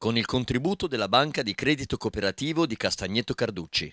con il contributo della Banca di Credito Cooperativo di Castagneto Carducci.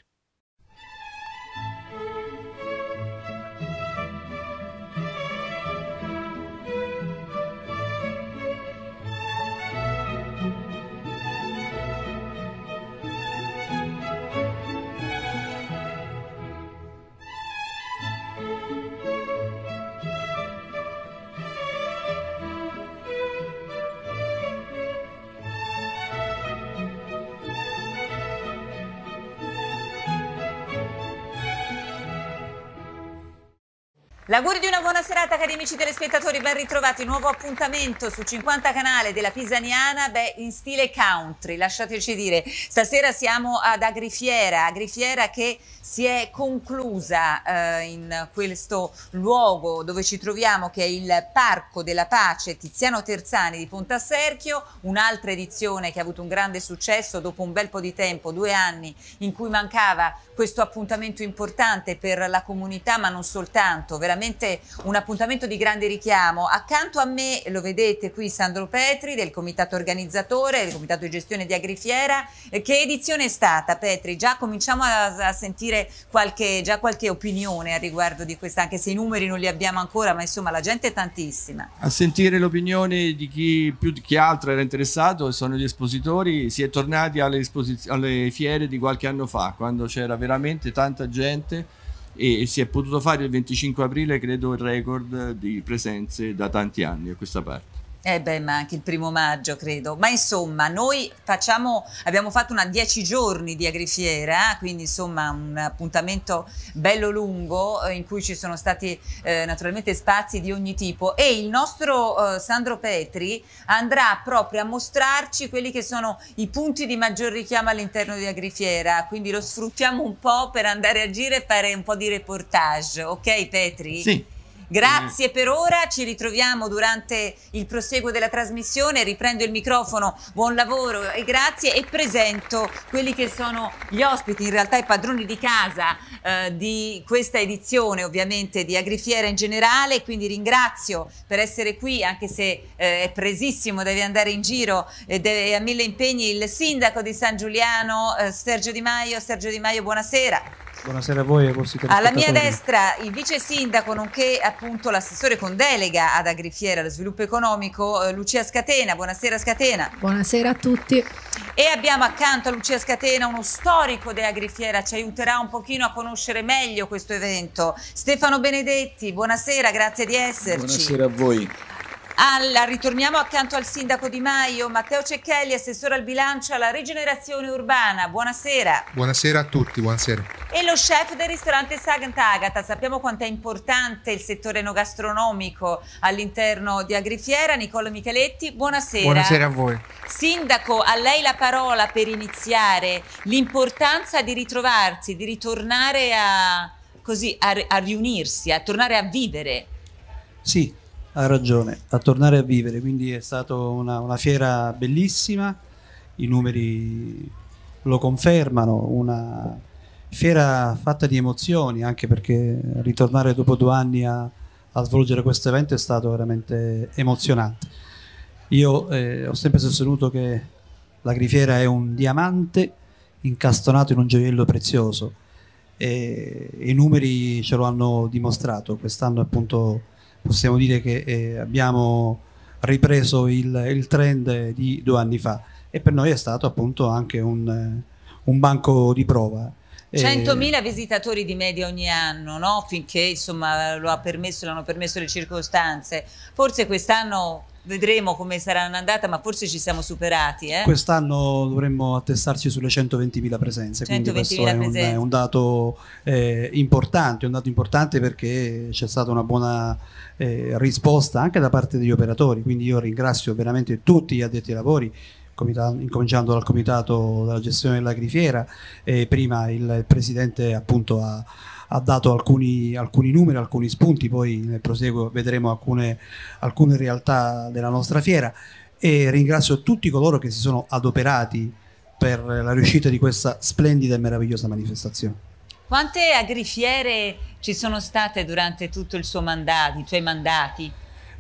L'augurio di una buona serata cari amici telespettatori, ben ritrovati, nuovo appuntamento su 50 canale della Pisaniana, beh in stile country, lasciateci dire, stasera siamo ad Agrifiera, Agrifiera che si è conclusa eh, in questo luogo dove ci troviamo che è il Parco della Pace Tiziano Terzani di Pontaserchio, un'altra edizione che ha avuto un grande successo dopo un bel po' di tempo, due anni in cui mancava questo appuntamento importante per la comunità ma non soltanto, veramente veramente un appuntamento di grande richiamo. Accanto a me lo vedete qui Sandro Petri del comitato organizzatore, del comitato di gestione di Agrifiera. Eh, che edizione è stata Petri? Già cominciamo a, a sentire qualche, già qualche opinione a riguardo di questa, anche se i numeri non li abbiamo ancora, ma insomma la gente è tantissima. A sentire l'opinione di chi più di chi altro era interessato, sono gli espositori, si è tornati alle, alle fiere di qualche anno fa, quando c'era veramente tanta gente e si è potuto fare il 25 aprile credo il record di presenze da tanti anni a questa parte eh beh, ma anche il primo maggio, credo. Ma insomma, noi facciamo, abbiamo fatto una dieci giorni di agrifiera, quindi insomma un appuntamento bello lungo eh, in cui ci sono stati eh, naturalmente spazi di ogni tipo e il nostro eh, Sandro Petri andrà proprio a mostrarci quelli che sono i punti di maggior richiamo all'interno di agrifiera, quindi lo sfruttiamo un po' per andare a girare e fare un po' di reportage, ok Petri? Sì. Grazie per ora, ci ritroviamo durante il proseguo della trasmissione, riprendo il microfono, buon lavoro e grazie e presento quelli che sono gli ospiti, in realtà i padroni di casa eh, di questa edizione ovviamente di Agrifiera in generale, quindi ringrazio per essere qui anche se eh, è presissimo, deve andare in giro e eh, ha mille impegni il sindaco di San Giuliano eh, Sergio Di Maio. Sergio Di Maio, buonasera. Buonasera a voi e ai Alla mia destra il vice sindaco, nonché appunto l'assessore con delega ad Agrifiera allo sviluppo economico, eh, Lucia Scatena. Buonasera Scatena. Buonasera a tutti. E abbiamo accanto a Lucia Scatena uno storico di Agrifiera, ci aiuterà un pochino a conoscere meglio questo evento. Stefano Benedetti, buonasera, grazie di esserci. Buonasera a voi. Alla, ritorniamo accanto al sindaco Di Maio, Matteo Cecchelli, assessore al bilancio alla rigenerazione urbana. Buonasera. Buonasera a tutti, buonasera. E lo chef del ristorante Sagant'Agata. Sappiamo quanto è importante il settore enogastronomico all'interno di Agrifiera. Nicola Micheletti, buonasera. Buonasera a voi. Sindaco, a lei la parola per iniziare. L'importanza di ritrovarsi, di ritornare a, così, a, a riunirsi, a tornare a vivere. Sì, ha ragione, a tornare a vivere, quindi è stata una, una fiera bellissima, i numeri lo confermano, una fiera fatta di emozioni, anche perché ritornare dopo due anni a, a svolgere questo evento è stato veramente emozionante. Io eh, ho sempre sostenuto che la grifiera è un diamante incastonato in un gioiello prezioso e i numeri ce lo hanno dimostrato, quest'anno appunto possiamo dire che eh, abbiamo ripreso il, il, trend di due anni fa e per noi è stato appunto anche un, eh, un banco di prova. 100.000 eh, visitatori di media ogni anno, no? finché insomma, lo ha permesso, l'hanno permesso le circostanze. Forse quest'anno vedremo come sarà andata, ma forse ci siamo superati. Eh? Quest'anno dovremmo attestarci sulle 120.000 presenze, 120 quindi questo è un, è un, dato eh, importante, un dato importante perché c'è stata una buona eh, risposta anche da parte degli operatori, quindi io ringrazio veramente tutti gli addetti ai lavori, incominciando dal comitato della gestione dell'agrifiera, eh, prima il presidente appunto ha ha dato alcuni, alcuni, numeri, alcuni spunti, poi nel proseguo vedremo alcune, alcune, realtà della nostra fiera e ringrazio tutti coloro che si sono adoperati per la riuscita di questa splendida e meravigliosa manifestazione. Quante agrifiere ci sono state durante tutto il suo mandato, i tuoi mandati?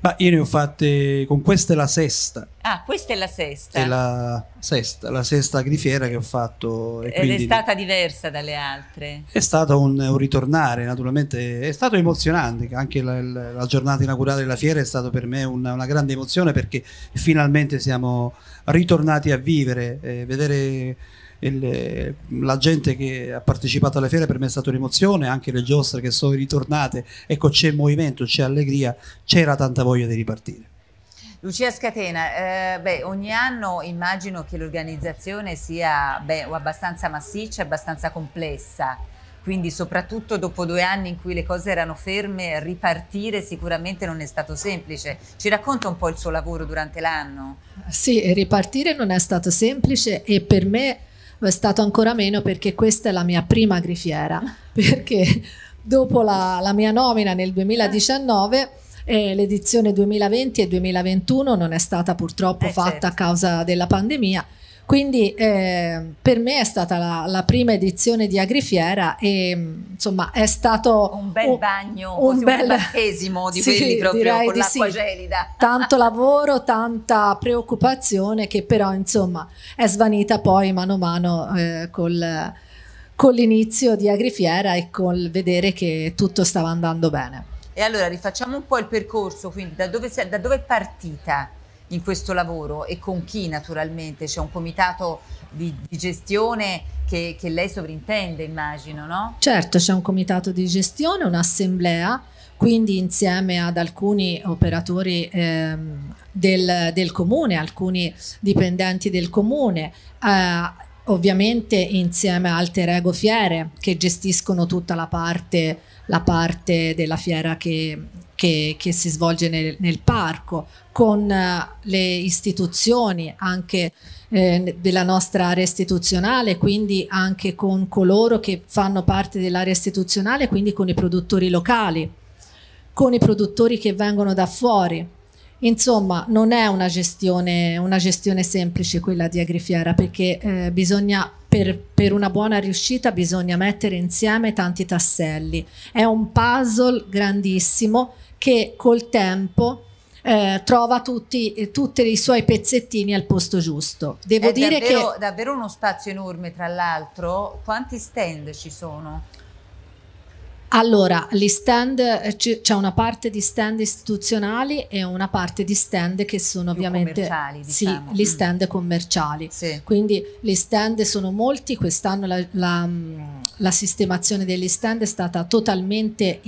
Ma io ne ho fatte, con questa è la sesta. Ah, questa è la sesta. È la sesta, la sesta agrifiera che ho fatto. Ed è stata diversa dalle altre? È stato un, un ritornare, naturalmente, è stato emozionante, anche la, la, giornata inaugurale della fiera è stata per me una, una, grande emozione perché finalmente siamo ritornati a vivere, eh, vedere il, la gente che ha partecipato alle fiere per me è stata un'emozione, anche le giostre che sono ritornate, ecco c'è movimento, c'è allegria, c'era tanta voglia di ripartire. Lucia Scatena, eh, beh, ogni anno immagino che l'organizzazione sia beh, abbastanza massiccia, abbastanza complessa, quindi soprattutto dopo due anni in cui le cose erano ferme, ripartire sicuramente non è stato semplice. Ci racconta un po' il suo lavoro durante l'anno? Sì, ripartire non è stato semplice e per me è stato ancora meno perché questa è la mia prima grifiera, perché dopo la, la mia nomina nel 2019... Eh, l'edizione 2020 e 2021 non è stata purtroppo eh, fatta certo. a causa della pandemia quindi eh, per me è stata la, la, prima edizione di Agrifiera e mm, insomma è stato un bel un, bagno, un bel battesimo di sì, quelli proprio con l'acqua sì. gelida. Tanto lavoro, tanta preoccupazione che però insomma è svanita poi mano a mano eh, col, con l'inizio di Agrifiera e col vedere che tutto stava andando bene. E allora rifacciamo un po' il percorso, quindi da dove, da dove è partita? in questo lavoro e con chi naturalmente? C'è un comitato di, di gestione che, che, lei sovrintende, immagino, no? Certo, c'è un comitato di gestione, un'assemblea, quindi insieme ad alcuni operatori eh, del, del, comune, alcuni dipendenti del comune. Eh, ovviamente insieme a Alter Ego Fiere che gestiscono tutta la parte, la parte della fiera che, che, che si svolge nel, nel parco, con eh, le istituzioni anche eh, della nostra area istituzionale, quindi anche con coloro che fanno parte dell'area istituzionale, quindi con i produttori locali, con i produttori che vengono da fuori. Insomma, non è una gestione, una gestione semplice quella di Agrifiera perché eh, bisogna per, per, una buona riuscita bisogna mettere insieme tanti tasselli. È un puzzle grandissimo che col tempo eh, trova tutti, tutti, i suoi pezzettini al posto giusto. Devo È dire davvero, che... davvero uno spazio enorme, tra l'altro. Quanti stand ci sono? Allora, gli stand, eh, c'è una parte di stand istituzionali e una parte di stand che sono Più ovviamente diciamo. sì, gli mm. stand commerciali. Sì. Quindi gli stand sono molti, quest'anno la, la, mm, la, sistemazione degli stand è stata totalmente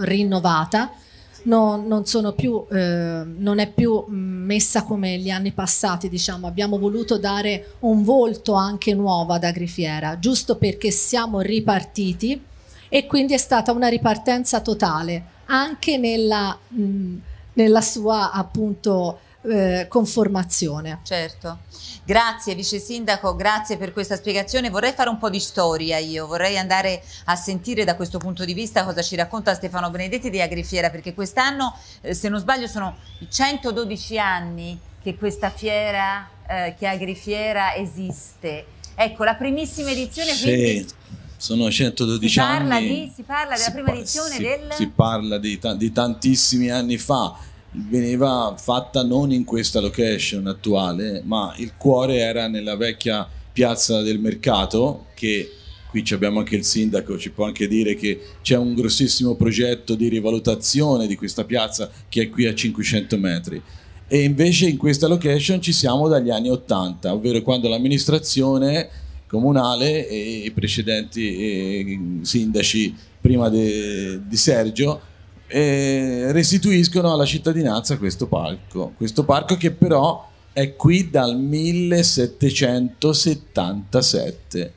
rinnovata non, non, più, eh, non è più mm, messa come gli anni passati, diciamo. abbiamo voluto dare un volto anche nuovo ad Agrifiera, giusto perché siamo ripartiti e quindi è stata una ripartenza totale, anche nella, mh, mm, nella sua appunto eh, conformazione. Certo. Grazie Vice Sindaco, grazie per questa spiegazione. Vorrei fare un po' di storia io, vorrei andare a sentire da questo punto di vista cosa ci racconta Stefano Benedetti di Agrifiera, perché quest'anno, eh, se non sbaglio, sono 112 anni che questa fiera, eh, che Agrifiera esiste. Ecco, la primissima edizione sì. quindi sono 112 si anni. Di, si parla della si prima edizione si, del... Si parla di, di, tantissimi anni fa, veniva fatta non in questa location attuale, ma il cuore era nella vecchia piazza del mercato che qui abbiamo anche il sindaco, ci può anche dire che c'è un grossissimo progetto di rivalutazione di questa piazza che è qui a 500 metri. E invece in questa location ci siamo dagli anni 80, ovvero quando l'amministrazione comunale e i precedenti eh, sindaci prima de, di Sergio eh, restituiscono alla cittadinanza questo parco. Questo parco che però è qui dal 1777.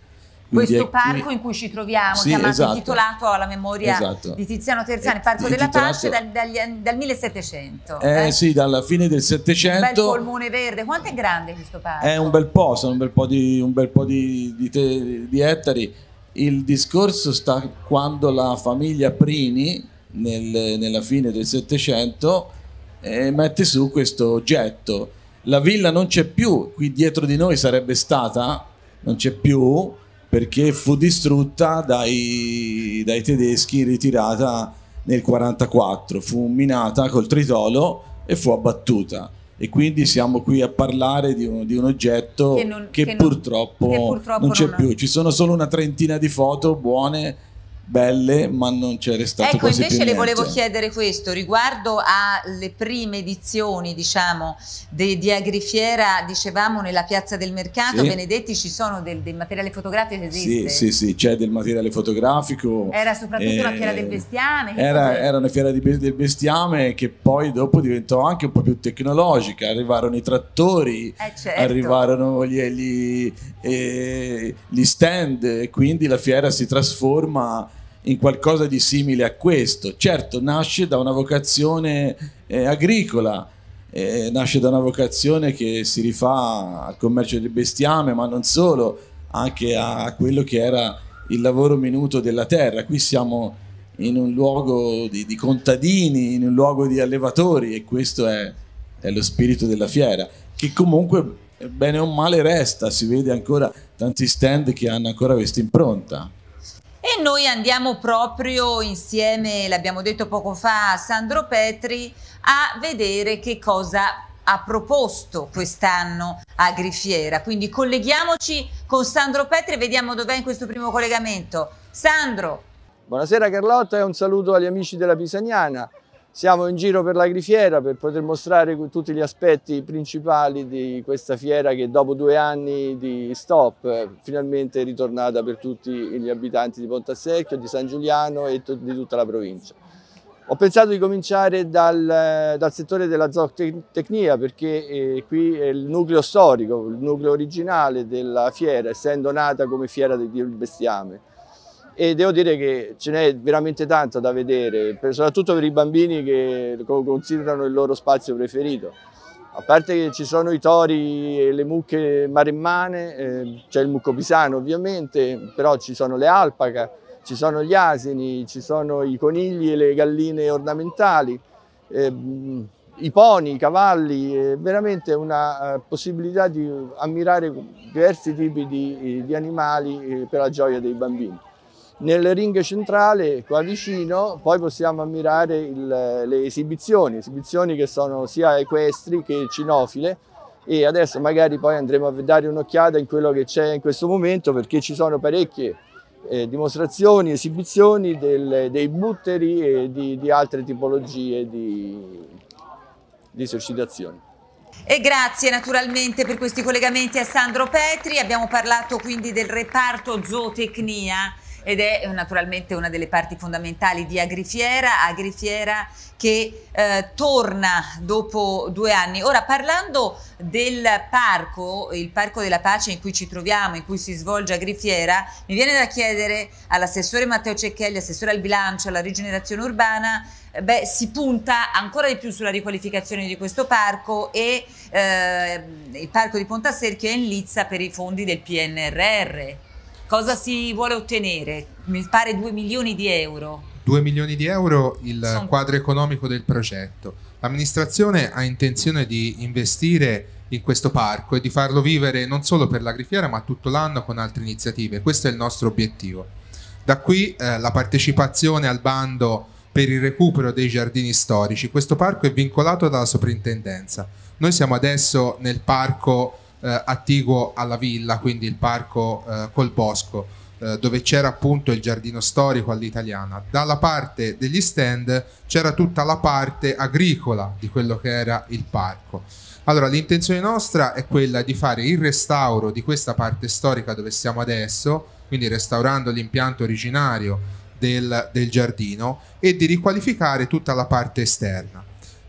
Quindi questo parco qui... in cui ci troviamo, sì, chiamato, esatto. intitolato alla memoria esatto. di Tiziano Terzani, Parco della Pace dal, dal, dal 1700. Eh, eh, sì, dalla fine del Settecento. Un bel polmone verde, quanto è grande questo parco? È un bel po', sono un bel po' di, un bel po di, di, te, di ettari. Il discorso sta quando la famiglia Prini, nel, nella fine del Settecento e mette su questo oggetto. La villa non c'è più, qui dietro di noi sarebbe stata, non c'è più perché fu distrutta dai, dai tedeschi, ritirata nel 1944, fu minata col tritolo e fu abbattuta e quindi siamo qui a parlare di un, di un oggetto che, non, che, che, purtroppo non, che, purtroppo non c'è non... più. Ci sono solo una trentina di foto buone belle, ma non c'era stato ecco, invece le volevo chiedere questo, riguardo alle prime edizioni, diciamo, di, di Agrifiera, dicevamo nella Piazza del Mercato, sì. Benedetti, ci sono del, del materiale fotografico Sì, sì, sì, c'è del materiale fotografico. Era soprattutto eh, la Fiera del eh, Bestiame. Era, era, una Fiera di, del Bestiame che poi dopo diventò anche un po' più tecnologica, arrivarono i trattori, eh certo. arrivarono gli, gli, eh, gli stand, quindi la fiera si trasforma in qualcosa di simile a questo. Certo, nasce da una vocazione eh, agricola, eh, nasce da una vocazione che si rifà al commercio del bestiame, ma non solo, anche a quello che era il lavoro minuto della terra. Qui siamo in un luogo di, di contadini, in un luogo di allevatori e questo è, è lo spirito della fiera, che comunque bene o male resta, si vede ancora tanti stand che hanno ancora questa impronta. E noi andiamo proprio insieme, l'abbiamo detto poco fa, a Sandro Petri a vedere che cosa ha proposto quest'anno a Grifiera. Quindi colleghiamoci con Sandro Petri e vediamo dov'è in questo primo collegamento. Sandro. Buonasera Carlotta e un saluto agli amici della Pisaniana. Siamo in giro per l'agrifiera per poter mostrare tutti gli aspetti principali di questa fiera che dopo due anni di stop eh, finalmente è ritornata per tutti gli abitanti di Pontassecchio, di San Giuliano e di tutta la provincia. Ho pensato di cominciare dal, eh, dal settore della zootecnia perché eh, qui è il nucleo storico, il nucleo originale della fiera, essendo nata come fiera del bestiame e devo dire che ce n'è veramente tanto da vedere, soprattutto per i bambini che lo considerano il loro spazio preferito. A parte che ci sono i tori e le mucche maremmane, eh, c'è il mucco pisano ovviamente, però ci sono le alpaca, ci sono gli asini, ci sono i conigli e le galline ornamentali, eh, i poni, i cavalli, eh, veramente una eh, possibilità di ammirare diversi tipi di, di animali eh, per la gioia dei bambini. Nel ring centrale, qua vicino, poi possiamo ammirare il, le esibizioni, esibizioni che sono sia equestri che cinofile e adesso magari poi andremo a dare un'occhiata in quello che c'è in questo momento perché ci sono parecchie eh, dimostrazioni, esibizioni del, dei butteri e di, di altre tipologie di, di esercitazioni. E grazie naturalmente per questi collegamenti a Sandro Petri, abbiamo parlato quindi del reparto zootecnia ed è eh, naturalmente una delle parti fondamentali di Agrifiera, Agrifiera che eh, torna dopo due anni. Ora parlando del parco, il Parco della Pace in cui ci troviamo, in cui si svolge Agrifiera, mi viene da chiedere all'assessore Matteo Cecchelli, assessore al bilancio, alla rigenerazione urbana, eh, Beh, si punta ancora di più sulla riqualificazione di questo parco e eh, il parco di Ponta è in lizza per i fondi del PNRR. Cosa si vuole ottenere? Mi pare 2 milioni di euro. 2 milioni di euro il Sono... quadro economico del progetto. L'amministrazione ha intenzione di investire in questo parco e di farlo vivere non solo per la grifiera ma tutto l'anno con altre iniziative. Questo è il nostro obiettivo. Da qui eh, la partecipazione al bando per il recupero dei giardini storici. Questo parco è vincolato dalla soprintendenza. Noi siamo adesso nel parco eh, attiguo alla villa, quindi il parco eh, col bosco eh, dove c'era appunto il giardino storico all'italiana. Dalla parte degli stand c'era tutta la parte agricola di quello che era il parco. Allora, l'intenzione nostra è quella di fare il restauro di questa parte storica dove siamo adesso, quindi restaurando l'impianto originario del, del giardino e di riqualificare tutta la parte esterna.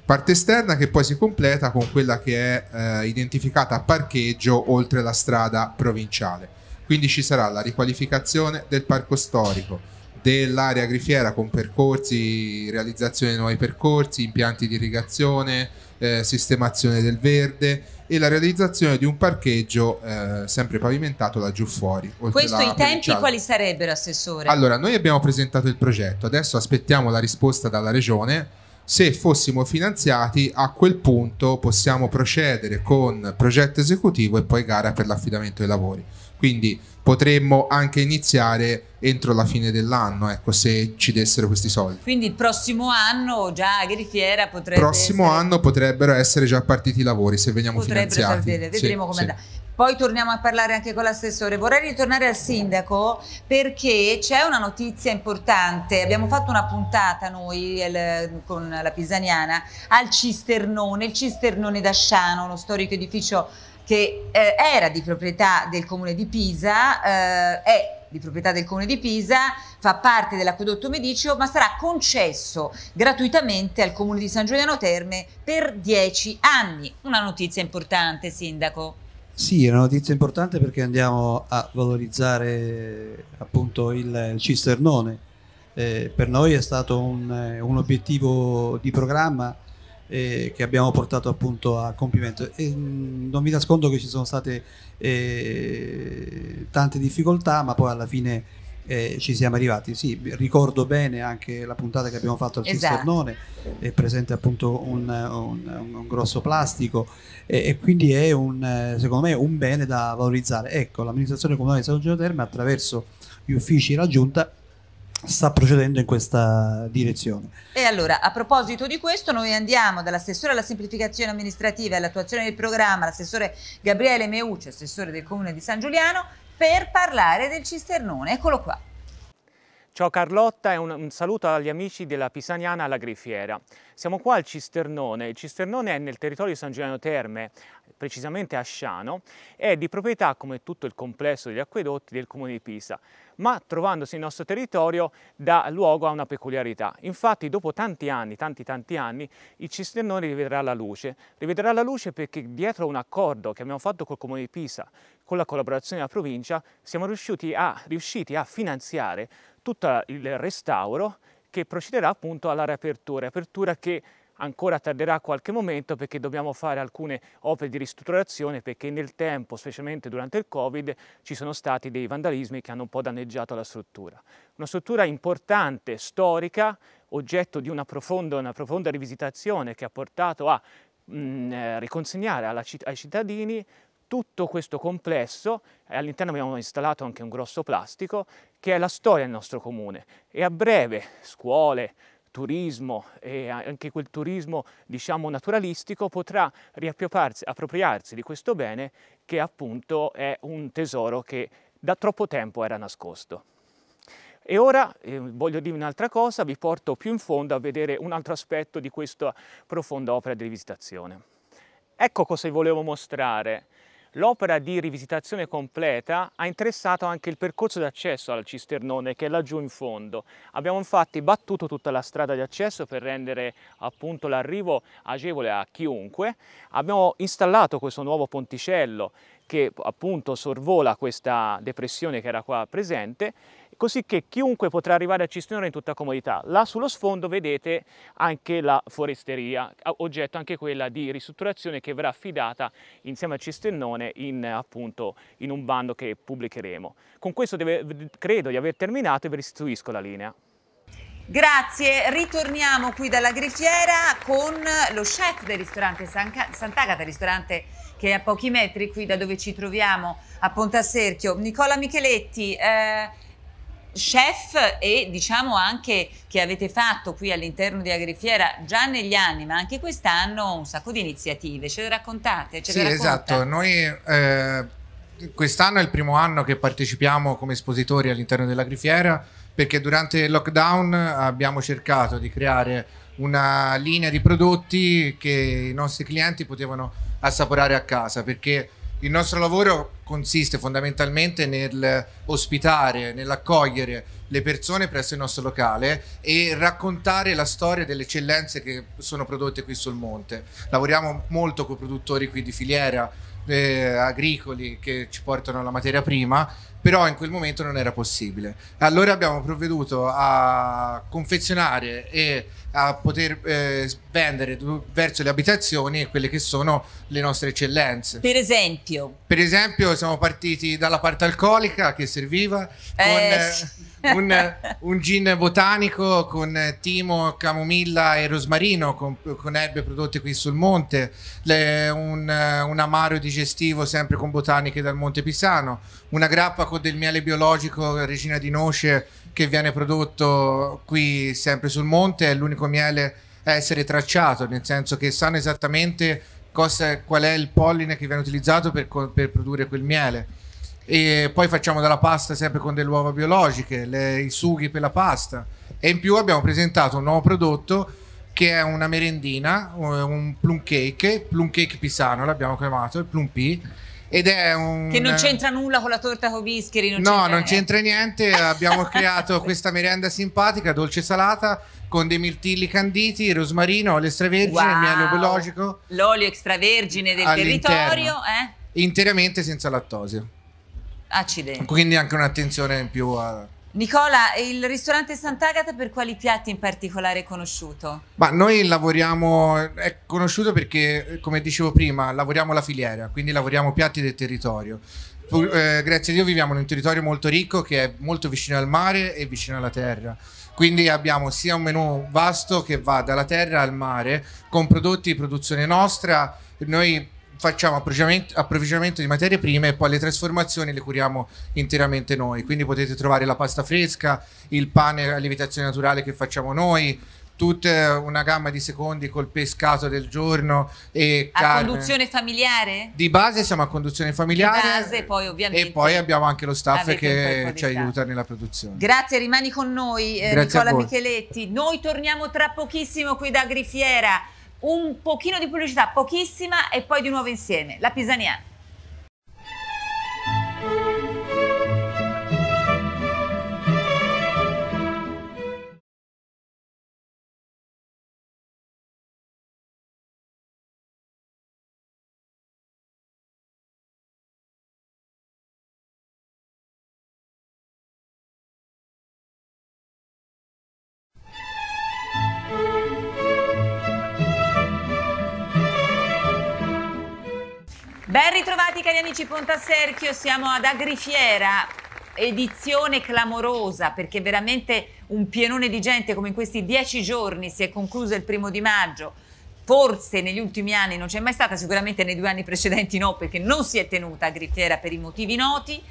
Parte esterna che poi si completa con quella che è eh, identificata a parcheggio oltre la strada provinciale. Quindi ci sarà la riqualificazione del parco storico, dell'area grifiera con percorsi, realizzazione di nuovi percorsi, impianti di irrigazione, eh, sistemazione del verde e la realizzazione di un parcheggio eh, sempre pavimentato laggiù giù fuori. Questo i tempi quali sarebbero, Assessore? Allora, noi abbiamo presentato il progetto, adesso aspettiamo la risposta dalla Regione se fossimo finanziati, a quel punto possiamo procedere con progetto esecutivo e poi gara per l'affidamento dei lavori. Quindi potremmo anche iniziare entro la fine dell'anno, ecco, se ci dessero questi soldi. Quindi il prossimo anno già Agrifiera potrebbe... Il prossimo essere... anno potrebbero essere già partiti i lavori se veniamo potrebbero finanziati. Vedere, vedremo sì, come sì. andrà. Poi torniamo a parlare anche con l'assessore. Vorrei ritornare al sindaco perché c'è una notizia importante. Abbiamo fatto una puntata noi el, con la Pisaniana al Cisternone, il Cisternone d'Asciano, uno storico edificio che eh, era di proprietà del comune di Pisa, eh, è di proprietà del comune di Pisa, fa parte dell'acquedotto Medicio, ma sarà concesso gratuitamente al comune di San Giuliano Terme per 10 anni. Una notizia importante, sindaco. Sì, è una notizia importante perché andiamo a valorizzare appunto il, il cisternone. Eh, per noi è stato un, eh, un obiettivo di programma eh, che abbiamo portato appunto a compimento. E, mm, non vi nascondo che ci sono state eh, tante difficoltà, ma poi alla fine eh, ci siamo arrivati. Sì, ricordo bene anche la puntata che abbiamo fatto al esatto. Cisternone, è presente appunto un, un, un grosso plastico e, e, quindi è un, secondo me un bene da valorizzare. Ecco, l'amministrazione comunale di San Gino Terme attraverso gli uffici raggiunta sta procedendo in questa direzione. E allora, a proposito di questo, noi andiamo dall'assessore alla semplificazione amministrativa e all'attuazione del programma, l'assessore Gabriele Meucci, assessore del comune di San Giuliano, per parlare del cisternone. Eccolo qua. Ciao Carlotta e un, saluto agli amici della Pisaniana alla Griffiera. Siamo qua al Cisternone. Il Cisternone è nel territorio di San Giuliano Terme, precisamente a Sciano, è di proprietà, come tutto il complesso degli acquedotti, del comune di Pisa ma trovandosi nel nostro territorio dà luogo a una peculiarità. Infatti dopo tanti anni, tanti tanti anni, il cisternone rivedrà la luce. Rivedrà la luce perché dietro un accordo che abbiamo fatto col Comune di Pisa, con la collaborazione della provincia, siamo riusciti a, riusciti a finanziare tutto il restauro che procederà appunto alla riapertura, apertura che ancora tarderà qualche momento perché dobbiamo fare alcune opere di ristrutturazione perché nel tempo, specialmente durante il Covid, ci sono stati dei vandalismi che hanno un po' danneggiato la struttura. Una struttura importante, storica, oggetto di una profonda, una profonda rivisitazione che ha portato a mh, mm, eh, riconsegnare citt ai cittadini tutto questo complesso, all'interno abbiamo installato anche un grosso plastico, che è la storia del nostro comune e a breve scuole, turismo e anche quel turismo diciamo naturalistico potrà riappropriarsi di questo bene che appunto è un tesoro che da troppo tempo era nascosto. E ora eh, voglio dire un'altra cosa, vi porto più in fondo a vedere un altro aspetto di questa profonda opera di rivisitazione. Ecco cosa vi volevo mostrare. L'opera di rivisitazione completa ha interessato anche il percorso d'accesso al cisternone che è laggiù in fondo. Abbiamo infatti battuto tutta la strada di accesso per rendere appunto l'arrivo agevole a chiunque. Abbiamo installato questo nuovo ponticello che appunto sorvola questa depressione che era qua presente così che chiunque potrà arrivare a Cistinore in tutta comodità. Là sullo sfondo vedete anche la foresteria, oggetto anche quella di ristrutturazione che verrà affidata insieme a Cistennone in, appunto, in un bando che pubblicheremo. Con questo deve, credo di aver terminato e vi restituisco la linea. Grazie, ritorniamo qui dalla Grifiera con lo chef del ristorante Sant'Agata, ristorante che è a pochi metri qui da dove ci troviamo a Pontaserchio, Nicola Micheletti. Eh, chef e diciamo anche che avete fatto qui all'interno di Agrifiera già negli anni ma anche quest'anno un sacco di iniziative, ce le raccontate? Ce sì le esatto, noi eh, quest'anno è il primo anno che partecipiamo come espositori all'interno dell'Agrifiera perché durante il lockdown abbiamo cercato di creare una linea di prodotti che i nostri clienti potevano assaporare a casa perché il nostro lavoro consiste fondamentalmente nel ospitare, nell'accogliere le persone presso il nostro locale e raccontare la storia delle eccellenze che sono prodotte qui sul monte. Lavoriamo molto con produttori qui di filiera, eh, agricoli che ci portano la materia prima, però in quel momento non era possibile. Allora abbiamo provveduto a confezionare e a poter eh, vendere verso le abitazioni quelle che sono le nostre eccellenze. Per esempio? Per esempio siamo partiti dalla parte alcolica che serviva, eh, con, sì un, un, gin botanico con timo, camomilla e rosmarino, con, con erbe prodotte qui sul monte, le, un, un, amaro digestivo sempre con botaniche dal Monte Pisano, una grappa con del miele biologico Regina di Noce che viene prodotto qui sempre sul monte, è l'unico miele a essere tracciato, nel senso che sanno esattamente cosa, qual è il polline che viene utilizzato per, per produrre quel miele e poi facciamo della pasta sempre con delle uova biologiche, le, i sughi per la pasta. E in più abbiamo presentato un nuovo prodotto che è una merendina, un plum cake, plum cake pisano l'abbiamo chiamato, il plum pea ed è un... Che non c'entra nulla con la torta con bischeri. no, c'entra non c'entra niente. Abbiamo creato questa merenda simpatica, dolce salata, con dei mirtilli canditi, rosmarino, olio extravergine, wow. miele biologico. L'olio extravergine del territorio, eh? Interamente senza lattosio. Accidenti. Quindi anche un'attenzione in più a... Nicola, il ristorante Sant'Agata per quali piatti in particolare è conosciuto? Ma noi lavoriamo, è conosciuto perché, come dicevo prima, lavoriamo la filiera, quindi lavoriamo piatti del territorio. Eh, grazie a Dio viviamo in un territorio molto ricco che è molto vicino al mare e vicino alla terra. Quindi abbiamo sia un menù vasto che va dalla terra al mare con prodotti di produzione nostra. Noi facciamo approvvigionamento di materie prime e poi le trasformazioni le curiamo interamente noi. Quindi potete trovare la pasta fresca, il pane a lievitazione naturale che facciamo noi, tutta una gamma di secondi col pescato del giorno e a carne. conduzione familiare? Di base siamo a conduzione familiare di base, poi ovviamente e poi abbiamo anche lo staff che ci aiuta nella produzione. Grazie, rimani con noi eh, Nicola Micheletti. Noi torniamo tra pochissimo qui da Grifiera un pochino di pubblicità, pochissima e poi di nuovo insieme. La Pisania. Ben ritrovati cari amici Pontaserchio, siamo ad Agrifiera, edizione clamorosa perché veramente un pienone di gente come in questi dieci giorni si è concluso il primo di maggio. Forse negli ultimi anni non c'è mai stata, sicuramente nei due anni precedenti no, perché non si è tenuta Agrifiera per i motivi noti.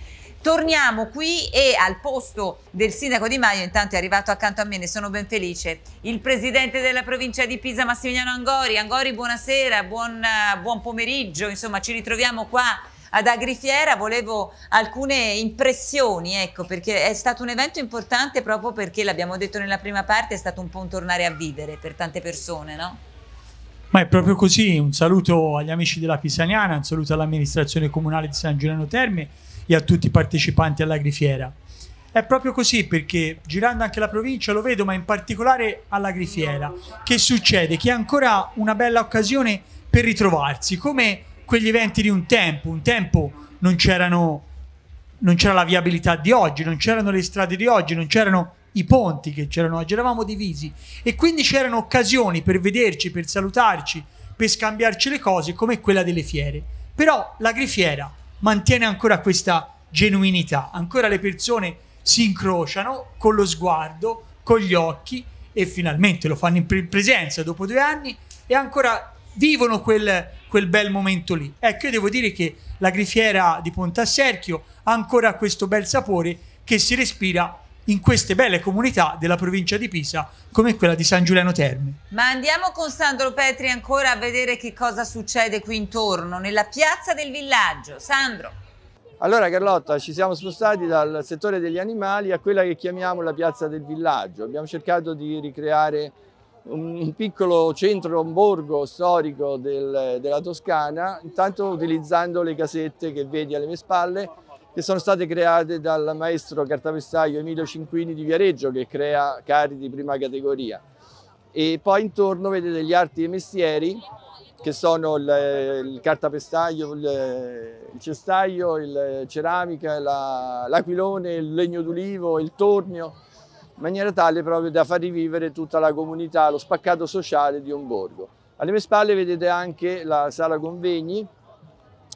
Torniamo qui e al posto del sindaco Di Maio, intanto è arrivato accanto a me, ne sono ben felice, il presidente della provincia di Pisa Massimiliano Angori. Angori, buonasera, buon, buon pomeriggio, insomma ci ritroviamo qua ad Agrifiera volevo alcune impressioni, ecco, perché è stato un evento importante proprio perché, l'abbiamo detto nella prima parte, è stato un po' un tornare a vivere per tante persone, no? Ma è proprio così, un saluto agli amici della Pisaniana, un saluto all'amministrazione comunale di San Giuliano Terme e a tutti i partecipanti all'Agrifiera. È proprio così perché girando anche la provincia lo vedo, ma in particolare all'Agrifiera, che succede che è ancora una bella occasione per ritrovarsi, come quegli eventi di un tempo. Un tempo non c'erano non c'era la viabilità di oggi, non c'erano le strade di oggi, non c'erano i ponti che c'erano oggi, eravamo divisi e quindi c'erano occasioni per vederci, per salutarci, per scambiarci le cose come quella delle fiere. Però l'agrifiera mantiene ancora questa genuinità, ancora le persone si incrociano con lo sguardo, con gli occhi e finalmente lo fanno in presenza dopo due anni e ancora vivono quel, quel bel momento lì. Ecco, io devo dire che la grifiera di Pontasserchio ha ancora questo bel sapore che si respira in queste belle comunità della provincia di Pisa come quella di San Giuliano Terme. Ma andiamo con Sandro Petri ancora a vedere che cosa succede qui intorno, nella piazza del villaggio. Sandro. Allora Carlotta, ci siamo spostati dal settore degli animali a quella che chiamiamo la piazza del villaggio. Abbiamo cercato di ricreare un piccolo centro, un borgo storico del, della Toscana, intanto utilizzando le casette che vedi alle mie spalle che sono state create dal maestro cartapestaio Emilio Cinquini di Viareggio che crea cari di prima categoria. E poi intorno vedete gli arti e mestieri che sono il, il cartapestaio, il, il cestaio, il ceramica, l'aquilone, la, il legno d'ulivo, il tornio, in maniera tale proprio da far rivivere tutta la comunità, lo spaccato sociale di un borgo. Alle mie spalle vedete anche la sala convegni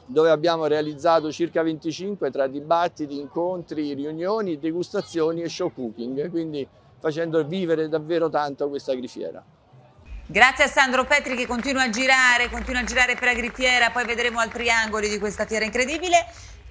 dove abbiamo realizzato circa 25 tra dibattiti, incontri, riunioni, degustazioni e show cooking, quindi facendo vivere davvero tanto questa agrifiera. Grazie a Sandro Petri che continua a girare, continua a girare per Agrifiera, poi vedremo altri angoli di questa fiera incredibile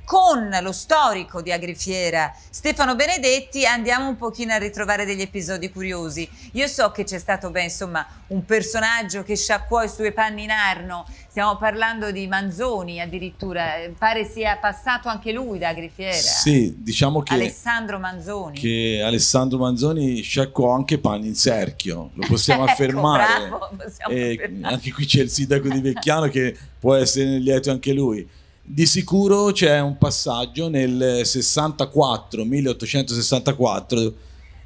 con lo storico di Agrifiera, Stefano Benedetti, andiamo un pochino a ritrovare degli episodi curiosi. Io so che c'è stato, beh, insomma, un personaggio che sciacquò i suoi panni in arno, stiamo parlando di Manzoni addirittura, pare sia passato anche lui da Agrifiera. Sì, diciamo che... Alessandro Manzoni. Che Alessandro Manzoni sciacquò anche panni in cerchio, lo possiamo ecco, affermare. Bravo, possiamo affermare. Anche qui c'è il sindaco di Vecchiano che può essere lieto anche lui. Di sicuro c'è un passaggio nel 64, 1864,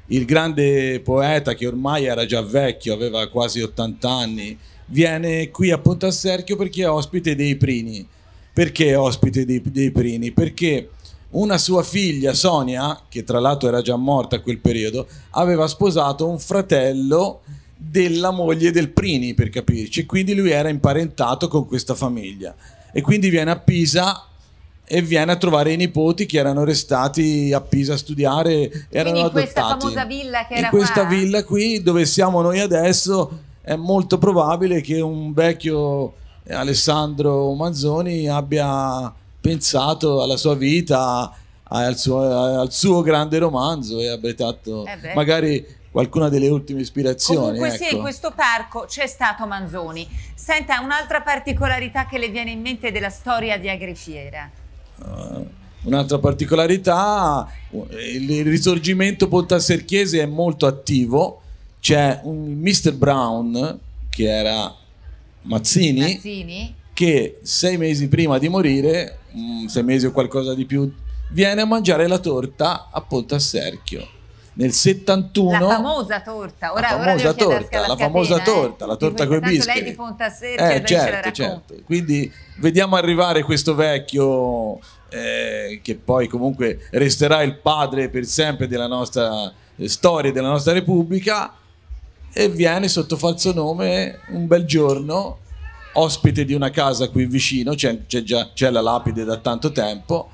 il grande poeta che ormai era già vecchio, aveva quasi 80 anni, viene qui a Pontasserchio perché è ospite dei Prini. Perché è ospite dei, dei Prini? Perché una sua figlia Sonia, che tra l'altro era già morta a quel periodo, aveva sposato un fratello della moglie del Prini, per capirci, quindi lui era imparentato con questa famiglia e quindi viene a Pisa e viene a trovare i nipoti che erano restati a Pisa a studiare e erano in adottati. questa famosa villa che era in questa qua. villa qui dove siamo noi adesso è molto probabile che un vecchio Alessandro Manzoni abbia pensato alla sua vita al suo, al suo grande romanzo e abbia detto eh magari qualcuna delle ultime ispirazioni. Comunque ecco. sì, in questo parco c'è stato Manzoni. Senta, un'altra particolarità che le viene in mente della storia di Agrifiera? Uh, eh, un'altra particolarità, eh, il risorgimento pontasserchiese è molto attivo, c'è un Mr. Brown che era Mazzini, Mazzini, che sei mesi prima di morire, mm, sei mesi o qualcosa di più, viene a mangiare la torta a Pontasserchio nel 71 la famosa torta ora, la famosa ora eh. torta la, la famosa torta eh? la torta con i biscotti lei di Fontasserra eh, certo, certo. quindi vediamo arrivare questo vecchio eh, che poi comunque resterà il padre per sempre della nostra eh, storia della nostra repubblica e viene sotto falso nome un bel giorno ospite di una casa qui vicino c'è, c'è già c'è la lapide da tanto tempo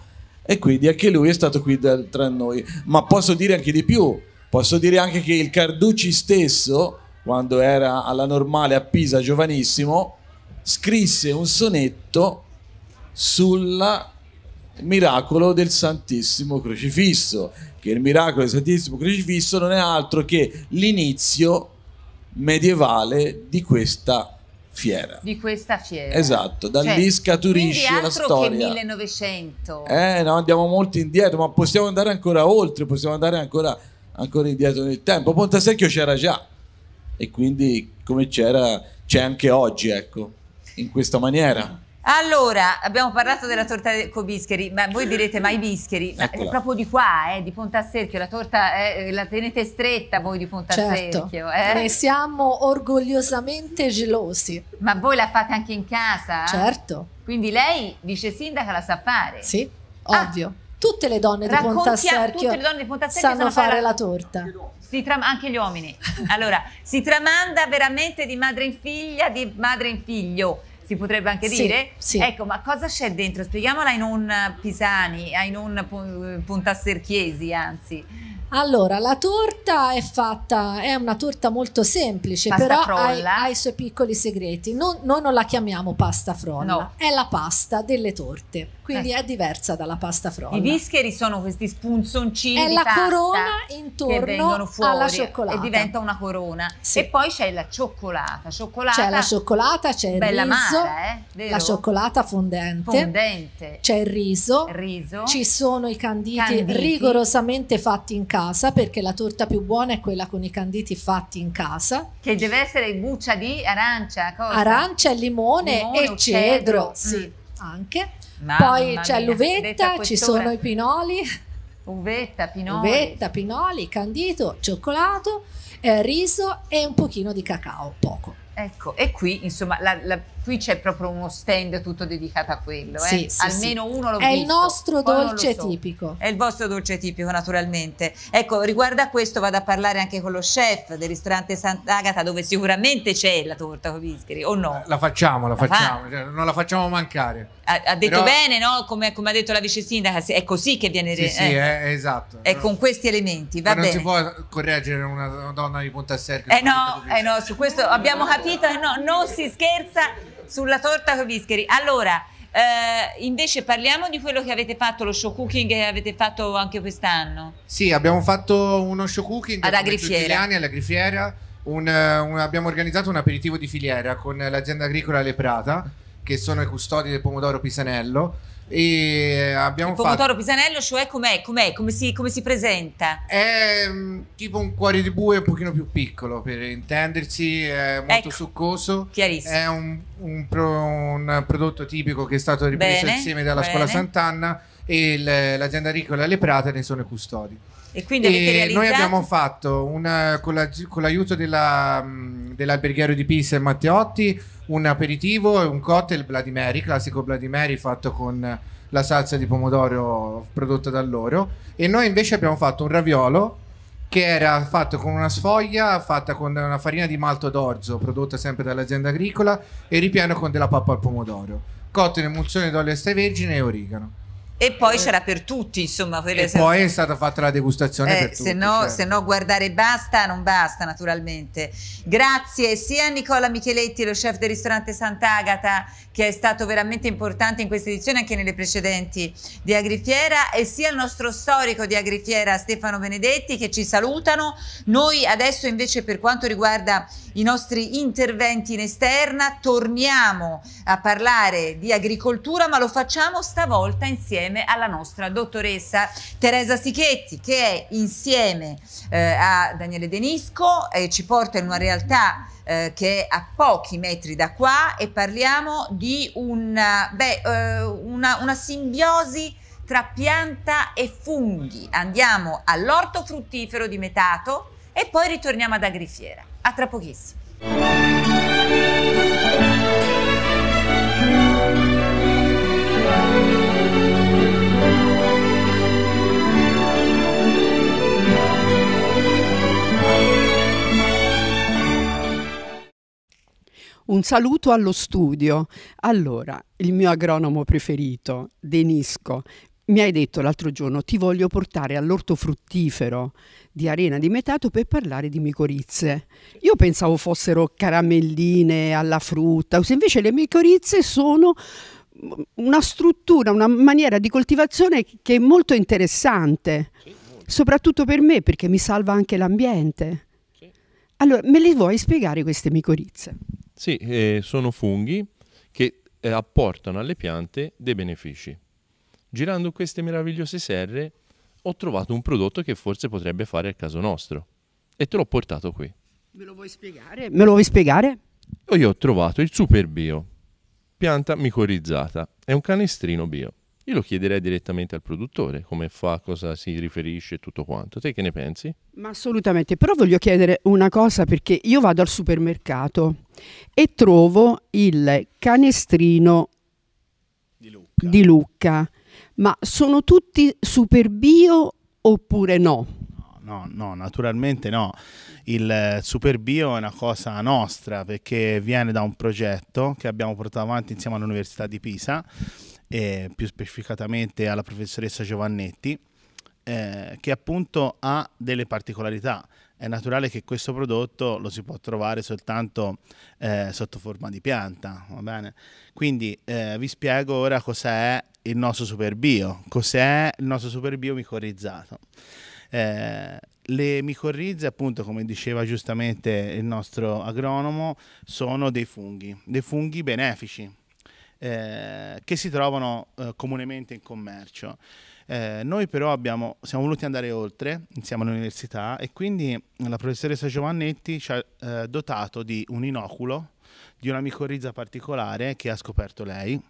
e quindi anche lui è stato qui da, tra noi. Ma posso dire anche di più, posso dire anche che il Carducci stesso, quando era alla normale a Pisa giovanissimo, scrisse un sonetto sul miracolo del Santissimo Crocifisso, che il miracolo del Santissimo Crocifisso non è altro che l'inizio medievale di questa fiera. Di questa fiera. Esatto, da cioè, lì scaturisce la storia. Quindi altro che 1900. Eh no, andiamo molto indietro, ma possiamo andare ancora oltre, possiamo andare ancora, ancora indietro nel tempo. Ponte Secchio c'era già e quindi come c'era, c'è anche oggi, ecco, in questa maniera. Allora, abbiamo parlato della torta con bischeri, ma voi direte mai bischeri, ma Eccola. è proprio di qua, eh, di Ponta Serchio, la torta eh, la tenete stretta voi di Ponta certo. Serchio. Eh? Ne siamo orgogliosamente gelosi. Ma voi la fate anche in casa? Certo. Quindi lei, vice sindaca, la sa fare? Sì, ah. ovvio. Ah, tutte le donne di Ponta Serchio sanno, fare la, la torta. anche gli uomini. allora, si tramanda veramente di madre in figlia, di madre in figlio si potrebbe anche dire. Sì. Ecco, ma cosa c'è dentro? Spieghiamola in un eh, Pisani, eh, in un Puntasserchiesi, anzi. Allora, la torta è fatta, è una torta molto semplice, pasta però ha, ha, i suoi piccoli segreti. Non, noi non la chiamiamo pasta frolla, no. è la pasta delle torte, quindi eh. è diversa dalla pasta frolla. I vischeri sono questi spunzoncini È la corona intorno fuori, alla cioccolata. E diventa una corona. Sì. E poi c'è la cioccolata. cioccolata c'è la cioccolata, c'è il riso, amara, eh? la cioccolata fondente, fondente. c'è il riso, riso, ci sono i canditi, canditi. rigorosamente fatti in casa casa perché la torta più buona è quella con i canditi fatti in casa. Che deve essere buccia di arancia, cosa? Arancia, limone, limone e cedro, cedro. Mm. sì, mm. anche. Mamma Poi mia. c'è l'uvetta, ci sono i pinoli. Uvetta, pinoli. Uvetta, pinoli, candito, cioccolato, eh, riso e un pochino di cacao, poco. Ecco, e qui insomma la, la qui c'è proprio uno stand tutto dedicato a quello. Sì, eh? sì, Almeno sì. uno lo È il nostro dolce so. tipico. È il vostro dolce tipico, naturalmente. Ecco, riguardo a questo vado a parlare anche con lo chef del ristorante Sant'Agata, dove sicuramente c'è la torta con Vischeri, o no? La facciamo, la, la facciamo, fa? Cioè, non la facciamo mancare. Ha, ha detto Però... bene, no? Come, come, ha detto la vice sindaca, è così che viene... Sì, eh. sì eh, è, esatto. È Però... con questi elementi, va Ma bene. non si può correggere una donna di punta a Serca. Eh no, eh no, su questo abbiamo capito, eh no, non si scherza sulla torta con Vischeri. Allora, eh, invece parliamo di quello che avete fatto, lo show cooking che avete fatto anche quest'anno. Sì, abbiamo fatto uno show cooking ad Agrifiera. Anni, all'Agrifiera. Un, eh, un, abbiamo organizzato un aperitivo di filiera con l'azienda agricola Le Prata, che sono i custodi del pomodoro Pisanello e abbiamo il pomodoro fatto... pisanello, cioè com'è? com'è? Come, si, come, si, presenta? È mm, tipo un cuore di bue un pochino più piccolo per intendersi è molto ecco, succoso. Chiarissimo. È un, un, pro, un, prodotto tipico che è stato ripreso bene, insieme dalla bene. scuola Sant'Anna e l'azienda agricola Le Prate ne sono i custodi. E quindi e realizzato... noi abbiamo fatto una, eh, con, la, con, l'aiuto della, mm, dell'alberghiero di Pisa e Matteotti un aperitivo e un cocktail Bloody Mary, classico Bloody Mary fatto con la salsa di pomodoro prodotta da loro e noi invece abbiamo fatto un raviolo che era fatto con una sfoglia fatta con una farina di malto d'orzo prodotta sempre dall'azienda agricola e ripieno con della pappa al pomodoro cotto in emulsione d'olio extravergine e origano e poi eh. c'era per tutti, insomma. E se... poi è stata fatta la degustazione eh, per tutti. Se no, certo. se no, guardare basta, non basta, naturalmente. Grazie sia a Nicola Micheletti, lo chef del ristorante Sant'Agata, che è stato veramente importante in questa edizione anche nelle precedenti di Agrifiera e sia il nostro storico di Agrifiera Stefano Benedetti che ci salutano. Noi adesso invece per quanto riguarda i nostri interventi in esterna torniamo a parlare di agricoltura ma lo facciamo stavolta insieme alla nostra dottoressa Teresa Sichetti che è insieme eh, a Daniele Denisco e ci porta in una realtà eh, che è a pochi metri da qua e parliamo di di un, beh, eh, una, una simbiosi tra pianta e funghi. Andiamo all'orto fruttifero di Metato e poi ritorniamo ad Agrifiera. A tra pochissimo. Un saluto allo studio. Allora, il mio agronomo preferito, Denisco, mi hai detto l'altro giorno ti voglio portare all'orto fruttifero di Arena di Metato per parlare di micorizze. Io pensavo fossero caramelline alla frutta, se invece le micorizze sono una struttura, una maniera di coltivazione che è molto interessante, sì, soprattutto per me perché mi salva anche l'ambiente. Sì. Allora, me le vuoi spiegare queste micorizze? Sì, eh, sono funghi che eh, apportano alle piante dei benefici. Girando queste meravigliose serre ho trovato un prodotto che forse potrebbe fare al caso nostro e te l'ho portato qui. Me lo vuoi spiegare? Me lo vuoi spiegare? Io ho trovato il Super Bio, pianta micorizzata, è un canestrino bio. Io lo chiederei direttamente al produttore, come fa, cosa si riferisce e tutto quanto. Te che ne pensi? Ma assolutamente, però voglio chiedere una cosa perché io vado al supermercato e trovo il canestrino di Lucca, di Lucca. ma sono tutti super bio oppure no? no, no, naturalmente no. Il eh, Super Bio è una cosa nostra perché viene da un progetto che abbiamo portato avanti insieme all'Università di Pisa e più specificatamente alla professoressa Giovannetti, eh, che appunto ha delle particolarità. È naturale che questo prodotto lo si può trovare soltanto eh, sotto forma di pianta, va bene? Quindi eh, vi spiego ora cos'è il nostro superbio, cos'è il nostro superbio micorizzato. Eh, le micorrize, appunto, come diceva giustamente il nostro agronomo, sono dei funghi, dei funghi benefici eh, che si trovano eh, comunemente in commercio. Eh, noi però abbiamo, siamo voluti andare oltre, insieme all'università, e quindi la professoressa Giovannetti ci ha eh, dotato di un inoculo, di una micorrizza particolare che ha scoperto lei.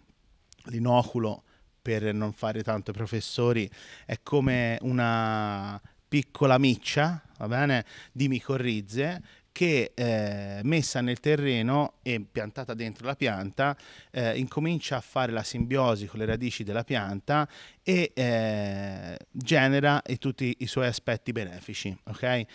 L'inoculo, per non fare tanto i professori, è come una piccola miccia, va bene, di micorrize che eh, messa nel terreno e piantata dentro la pianta eh, incomincia a fare la simbiosi con le radici della pianta e eh, genera eh, tutti i suoi aspetti benefici. Okay?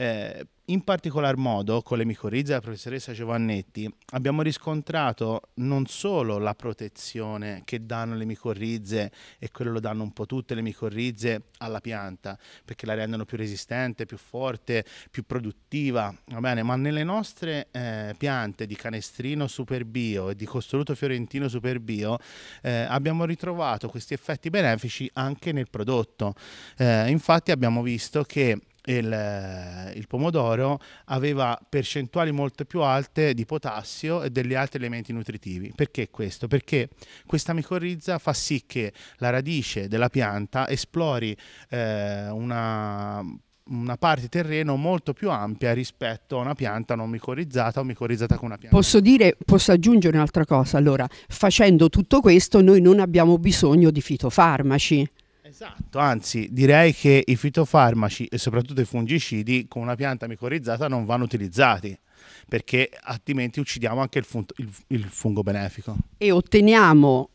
Eh, in particolar modo con le micorrize della professoressa Giovannetti abbiamo riscontrato non solo la protezione che danno le micorrize e quello lo danno un po' tutte le micorrize alla pianta perché la rendono più resistente, più forte, più produttiva, va bene, ma nelle nostre eh, piante di canestrino super bio e di costoluto fiorentino super bio eh, abbiamo ritrovato questi effetti benefici anche nel prodotto. Eh, infatti abbiamo visto che il, il, pomodoro aveva percentuali molto più alte di potassio e degli altri elementi nutritivi. Perché questo? Perché questa micorrizza fa sì che la radice della pianta esplori eh, una una parte terreno molto più ampia rispetto a una pianta non micorizzata o micorizzata con una pianta. Posso dire, posso aggiungere un'altra cosa, allora, facendo tutto questo noi non abbiamo bisogno di fitofarmaci Esatto, anzi direi che i fitofarmaci e soprattutto i fungicidi con una pianta micorizzata non vanno utilizzati perché altrimenti uccidiamo anche il, fun- il, il fungo benefico. E otteniamo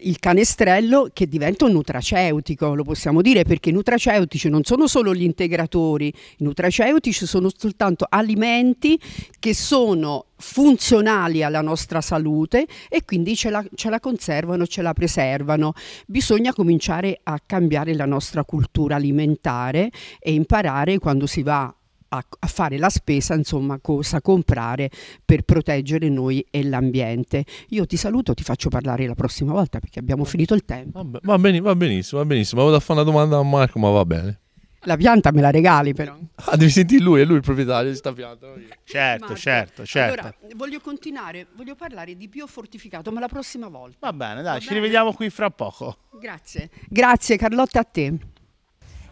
il canestrello che diventa un nutraceutico, lo possiamo dire, perché i nutraceutici non sono solo gli integratori, i nutraceutici sono soltanto alimenti che sono funzionali alla nostra salute e quindi ce la, ce la conservano, ce la preservano. Bisogna cominciare a cambiare la nostra cultura alimentare e imparare quando si va a, a fare la spesa, insomma, cosa comprare per proteggere noi e l'ambiente. Io ti saluto, ti faccio parlare la prossima volta perché abbiamo finito il tempo. Va, va, va benissimo, va benissimo. Avevo da fare una domanda a Marco, ma va bene. La pianta me la regali però. Ah, devi sentire lui, è lui il proprietario di questa pianta. Certo, Marco, certo, certo. Allora, voglio continuare, voglio parlare di biofortificato, ma la prossima volta. Va bene, dai, Va ci bene. rivediamo qui fra poco. Grazie. Grazie Carlotta a te.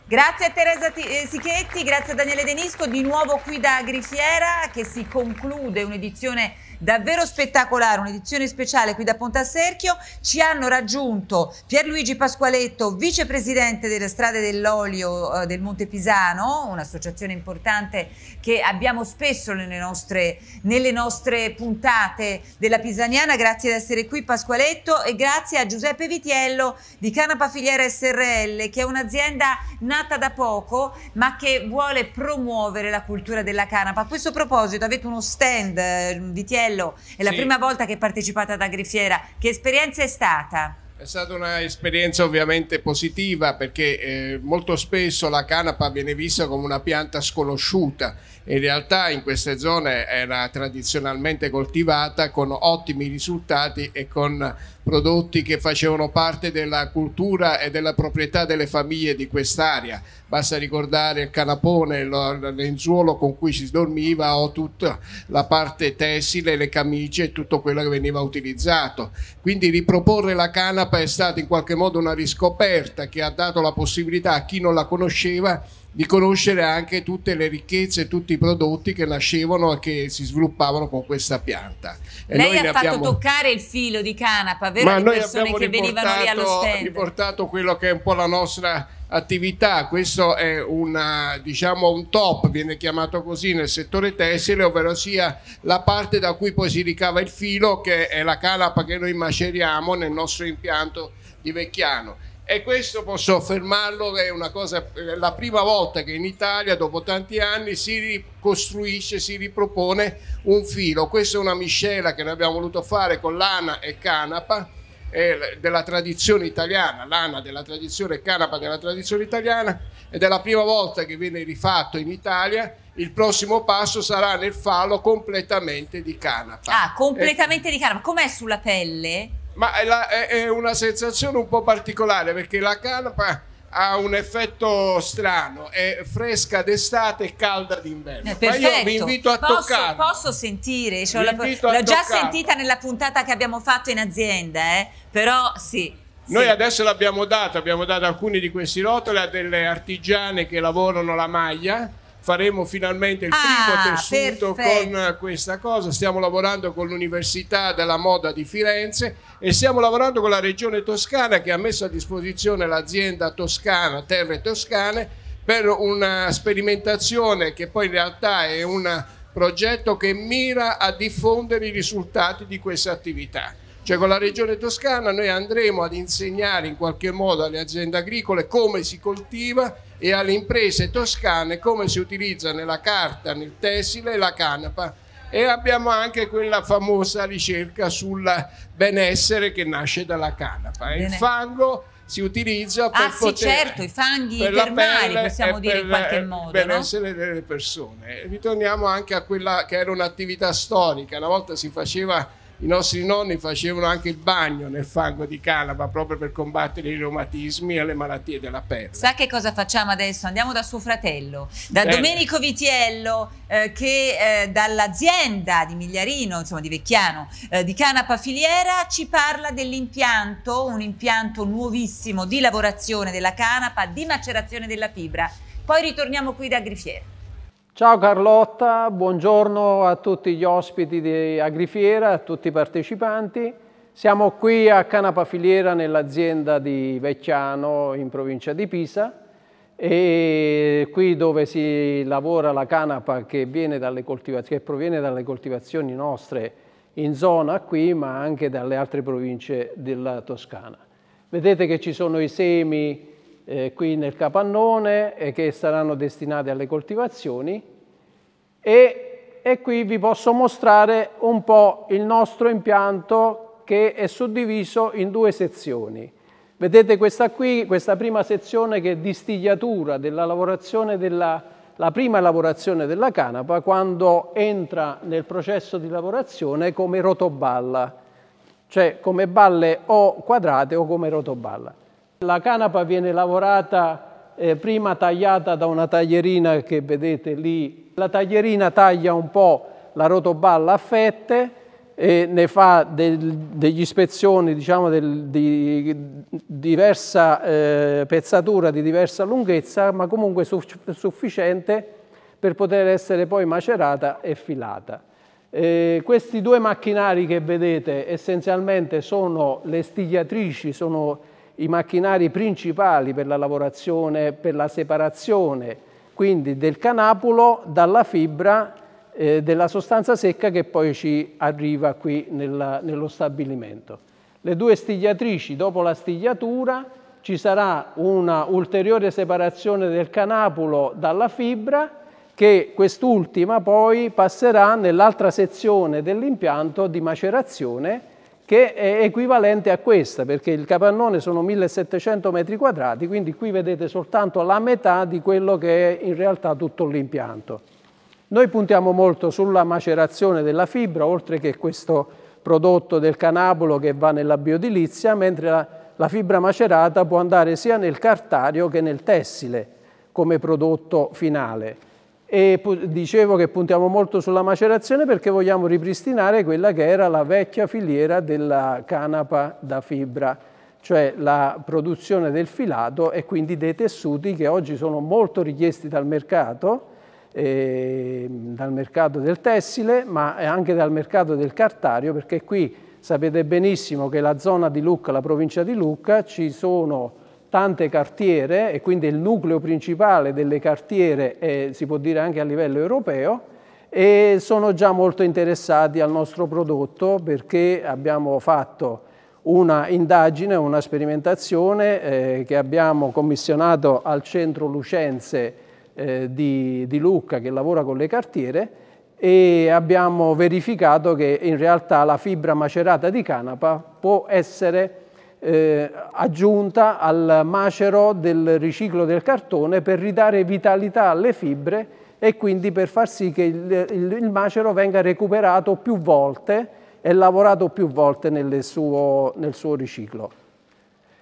Grazie a Teresa eh, Sichetti, grazie a Daniele Denisco, di nuovo qui da Grifiera che si conclude un'edizione davvero spettacolare, un'edizione speciale qui da Pontaserchio, ci hanno raggiunto Pierluigi Pasqualetto, vicepresidente delle strade dell'olio eh, del Monte Pisano, un'associazione importante che abbiamo spesso nelle nostre, nelle nostre puntate della Pisaniana, grazie di essere qui Pasqualetto e grazie a Giuseppe Vitiello di Canapa Filiera SRL che è un'azienda nata da poco ma che vuole promuovere la cultura della canapa. A questo proposito avete uno stand, eh, Vitiello, Bello, è la sì. prima volta che partecipate ad Agrifiera, che esperienza è stata? È stata un'esperienza ovviamente positiva perché eh, molto spesso la canapa viene vista come una pianta sconosciuta in realtà in queste zone era tradizionalmente coltivata con ottimi risultati e con prodotti che facevano parte della cultura e della proprietà delle famiglie di quest'area. Basta ricordare il canapone, il lenzuolo con cui si dormiva o tutta la parte tessile, le camicie e tutto quello che veniva utilizzato. Quindi riproporre la canapa è stata in qualche modo una riscoperta che ha dato la possibilità a chi non la conosceva di conoscere anche tutte le ricchezze, tutti i prodotti che nascevano e che si sviluppavano con questa pianta. E Lei ha fatto abbiamo... toccare il filo di canapa, vero? Ma noi abbiamo riportato, riportato quello che è un po' la nostra attività. Questo è una, diciamo, un top, viene chiamato così nel settore tessile, ovvero sia la parte da cui poi si ricava il filo, che è la canapa che noi maceriamo nel nostro impianto di Vecchiano. E questo posso affermarlo, è una cosa, è la prima volta che in Italia, dopo tanti anni, si ricostruisce, si ripropone un filo. Questa è una miscela che noi abbiamo voluto fare con l'ANA e Canapa, della tradizione italiana, l'ANA della tradizione Canapa della tradizione italiana, ed è la prima volta che viene rifatto in Italia il prossimo passo sarà nel fallo completamente di canapa. Ah, completamente eh. di canapa. Com'è sulla pelle? Ma è, la, è, è una sensazione un po' particolare perché la canapa ha un effetto strano, è fresca d'estate e calda d'inverno. Eh, Ma io vi invito a posso, toccare. Posso sentire, cioè l'ho già sentita nella puntata che abbiamo fatto in azienda, eh? però sì. Noi sì. adesso l'abbiamo data, abbiamo dato alcuni di questi rotoli a delle artigiane che lavorano la maglia. Faremo finalmente il ah, primo tessuto perfetto. con questa cosa. Stiamo lavorando con l'Università della Moda di Firenze e stiamo lavorando con la regione toscana che ha messo a disposizione l'azienda toscana, terre toscane, per una sperimentazione che poi in realtà è un progetto che mira a diffondere i risultati di questa attività. Cioè con la regione toscana noi andremo ad insegnare in qualche modo alle aziende agricole come si coltiva e alle imprese toscane come si utilizza nella carta, nel tessile e la canapa e abbiamo anche quella famosa ricerca sul benessere che nasce dalla canapa. Bene. Il fango si utilizza ah, per ah, poter, sì, certo, i fanghi per termali, possiamo dire in qualche modo, per benessere no? delle persone. Ritorniamo anche a quella che era un'attività storica, una volta si faceva i nostri nonni facevano anche il bagno nel fango di canapa proprio per combattere i reumatismi e le malattie della pelle. Sa che cosa facciamo adesso? Andiamo da suo fratello, da Bene. Domenico Vitiello, eh, che eh, dall'azienda di Migliarino, insomma di Vecchiano, eh, di Canapa Filiera, ci parla dell'impianto, un impianto nuovissimo di lavorazione della canapa, di macerazione della fibra. Poi ritorniamo qui da Grifiera. Ciao Carlotta, buongiorno a tutti gli ospiti di Agrifiera, a tutti i partecipanti. Siamo qui a Canapa Filiera nell'azienda di Vecchiano in provincia di Pisa e qui dove si lavora la canapa che, che proviene dalle coltivazioni nostre in zona qui ma anche dalle altre province della Toscana. Vedete che ci sono i semi eh, qui nel capannone eh, che saranno destinate alle coltivazioni e, e qui vi posso mostrare un po' il nostro impianto che è suddiviso in due sezioni. Vedete questa qui, questa prima sezione che è distigliatura della lavorazione della, la prima lavorazione della canapa quando entra nel processo di lavorazione come rotoballa, cioè come balle o quadrate o come rotoballa. La canapa viene lavorata eh, prima tagliata da una taglierina che vedete lì. La taglierina taglia un po' la rotoballa a fette e ne fa del, degli spezzoni diciamo, del, di diversa eh, pezzatura, di diversa lunghezza, ma comunque sufficiente per poter essere poi macerata e filata. Eh, questi due macchinari che vedete essenzialmente sono le stigliatrici, sono i macchinari principali per la lavorazione, per la separazione quindi del canapulo dalla fibra eh, della sostanza secca che poi ci arriva qui nella, nello stabilimento. Le due stigliatrici, dopo la stigliatura, ci sarà una ulteriore separazione del canapulo dalla fibra che quest'ultima poi passerà nell'altra sezione dell'impianto di macerazione che è equivalente a questa, perché il capannone sono 1700 metri quadrati, quindi qui vedete soltanto la metà di quello che è in realtà tutto l'impianto. Noi puntiamo molto sulla macerazione della fibra, oltre che questo prodotto del canabolo che va nella biodilizia, mentre la, la fibra macerata può andare sia nel cartario che nel tessile come prodotto finale e dicevo che puntiamo molto sulla macerazione perché vogliamo ripristinare quella che era la vecchia filiera della canapa da fibra, cioè la produzione del filato e quindi dei tessuti che oggi sono molto richiesti dal mercato, eh, dal mercato del tessile ma anche dal mercato del cartario perché qui sapete benissimo che la zona di Lucca, la provincia di Lucca, ci sono tante cartiere e quindi il nucleo principale delle cartiere è, si può dire anche a livello europeo e sono già molto interessati al nostro prodotto perché abbiamo fatto una indagine, una sperimentazione eh, che abbiamo commissionato al centro Lucenze eh, di, di Lucca che lavora con le cartiere e abbiamo verificato che in realtà la fibra macerata di canapa può essere eh, aggiunta al macero del riciclo del cartone per ridare vitalità alle fibre e quindi per far sì che il, il, il macero venga recuperato più volte e lavorato più volte suo, nel suo riciclo.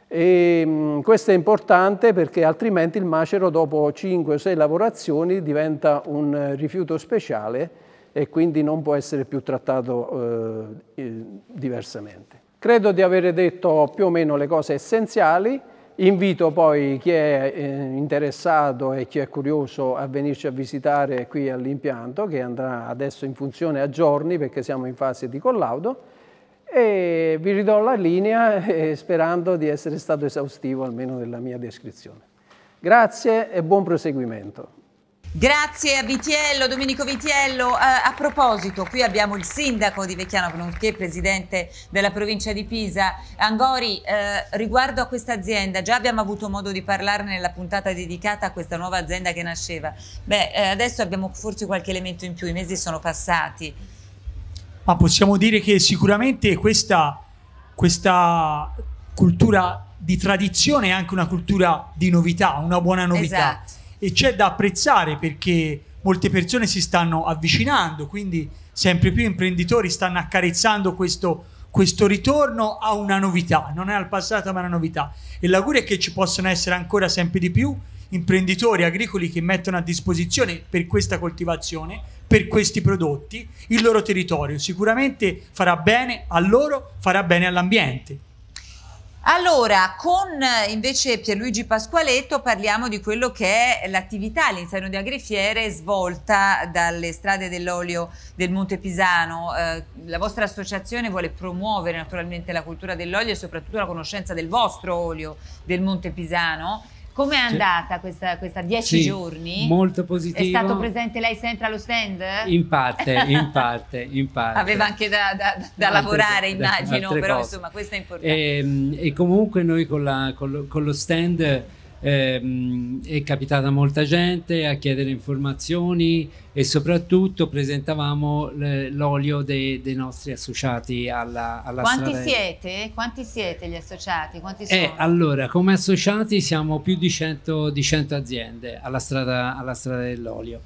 E, mh, mm, questo è importante perché altrimenti il macero dopo 5-6 lavorazioni diventa un eh, rifiuto speciale e quindi non può essere più trattato eh, eh diversamente. Credo di aver detto più o meno le cose essenziali. Invito poi chi è eh, interessato e chi è curioso a venirci a visitare qui all'impianto che andrà adesso in funzione a giorni perché siamo in fase di collaudo e vi ridò la linea eh, sperando di essere stato esaustivo almeno della mia descrizione. Grazie e buon proseguimento. Grazie a Vitiello, Domenico Vitiello. A, eh, a proposito, qui abbiamo il sindaco di Vecchiano, nonché presidente della provincia di Pisa. Angori, eh, riguardo a questa azienda, già abbiamo avuto modo di parlarne nella puntata dedicata a questa nuova azienda che nasceva. Beh, eh, adesso abbiamo forse qualche elemento in più, i mesi sono passati. Ma possiamo dire che sicuramente questa, questa cultura di tradizione è anche una cultura di novità, una buona novità. Esatto e c'è da apprezzare perché molte persone si stanno avvicinando, quindi sempre più imprenditori stanno accarezzando questo, questo ritorno a una novità, non è al passato ma è una novità. E l'augurio è che ci possano essere ancora sempre di più imprenditori agricoli che mettono a disposizione per questa coltivazione, per questi prodotti, il loro territorio. Sicuramente farà bene a loro, farà bene all'ambiente. Allora, con eh, invece Pierluigi Pasqualetto parliamo di quello che è l'attività all'interno di Agrifiere svolta dalle strade dell'olio del Monte Pisano. Eh, la vostra associazione vuole promuovere naturalmente la cultura dell'olio e soprattutto la conoscenza del vostro olio del Monte Pisano Com'è andata questa, questa dieci sì, giorni? Molto positiva. È stato presente lei sempre allo stand? In parte, in parte, in parte. Aveva anche da, da, da, da lavorare altre, immagino, però cose. insomma questo è importante. E, ehm, e comunque noi con, la, con, lo, con lo stand eh, è capitata molta gente a chiedere informazioni e soprattutto presentavamo l'olio dei, dei, nostri associati alla, alla Quanti strada. siete? Quanti siete gli associati? Eh, allora, come associati siamo più di 100, di 100 aziende alla strada, alla strada dell'olio.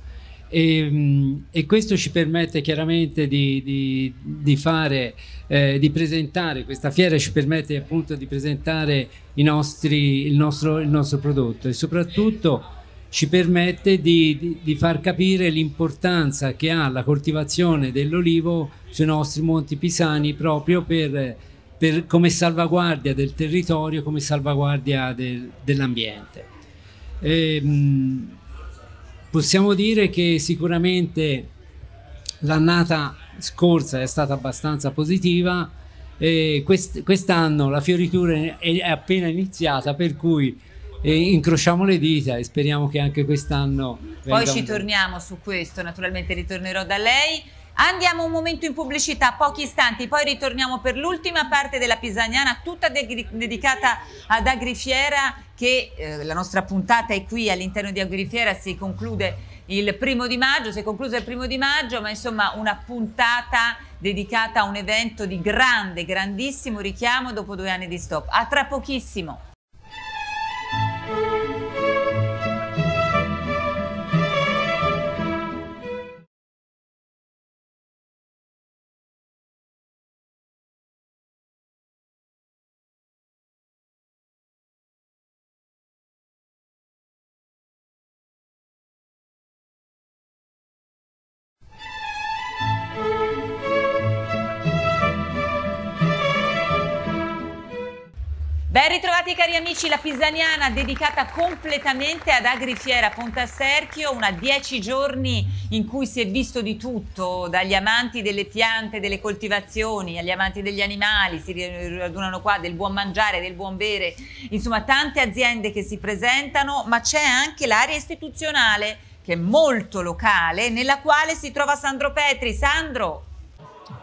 E, ehm, e, questo ci permette chiaramente di, di, di fare, eh, di presentare, questa fiera ci permette appunto di presentare nostri, il, nostro, il, nostro, prodotto e soprattutto ci permette di, di far capire l'importanza che ha la coltivazione dell'olivo sui nostri monti pisani proprio per, per, come salvaguardia del territorio, come salvaguardia del, dell'ambiente. E, ehm, mh, Possiamo dire che sicuramente l'annata scorsa è stata abbastanza positiva eh, quest- quest'anno la fioritura è appena iniziata per cui eh, incrociamo le dita e speriamo che anche quest'anno poi ci un... torniamo su questo naturalmente ritornerò da lei Andiamo un momento in pubblicità, pochi istanti, poi ritorniamo per l'ultima parte della Pisaniana, tutta de dedicata ad Agrifiera, che eh, la nostra puntata è qui all'interno di Agrifiera, si conclude il primo di maggio, si è conclusa il primo di maggio, ma insomma una puntata dedicata a un evento di grande, grandissimo richiamo dopo due anni di stop. A tra pochissimo! Bentrovati cari amici, la Pisaniana dedicata completamente ad Agrifiera Pontaserchio, una dieci giorni in cui si è visto di tutto, dagli amanti delle piante, delle coltivazioni, agli amanti degli animali, si radunano qua del buon mangiare, del buon bere, insomma tante aziende che si presentano, ma c'è anche l'area istituzionale che è molto locale, nella quale si trova Sandro Petri. Sandro!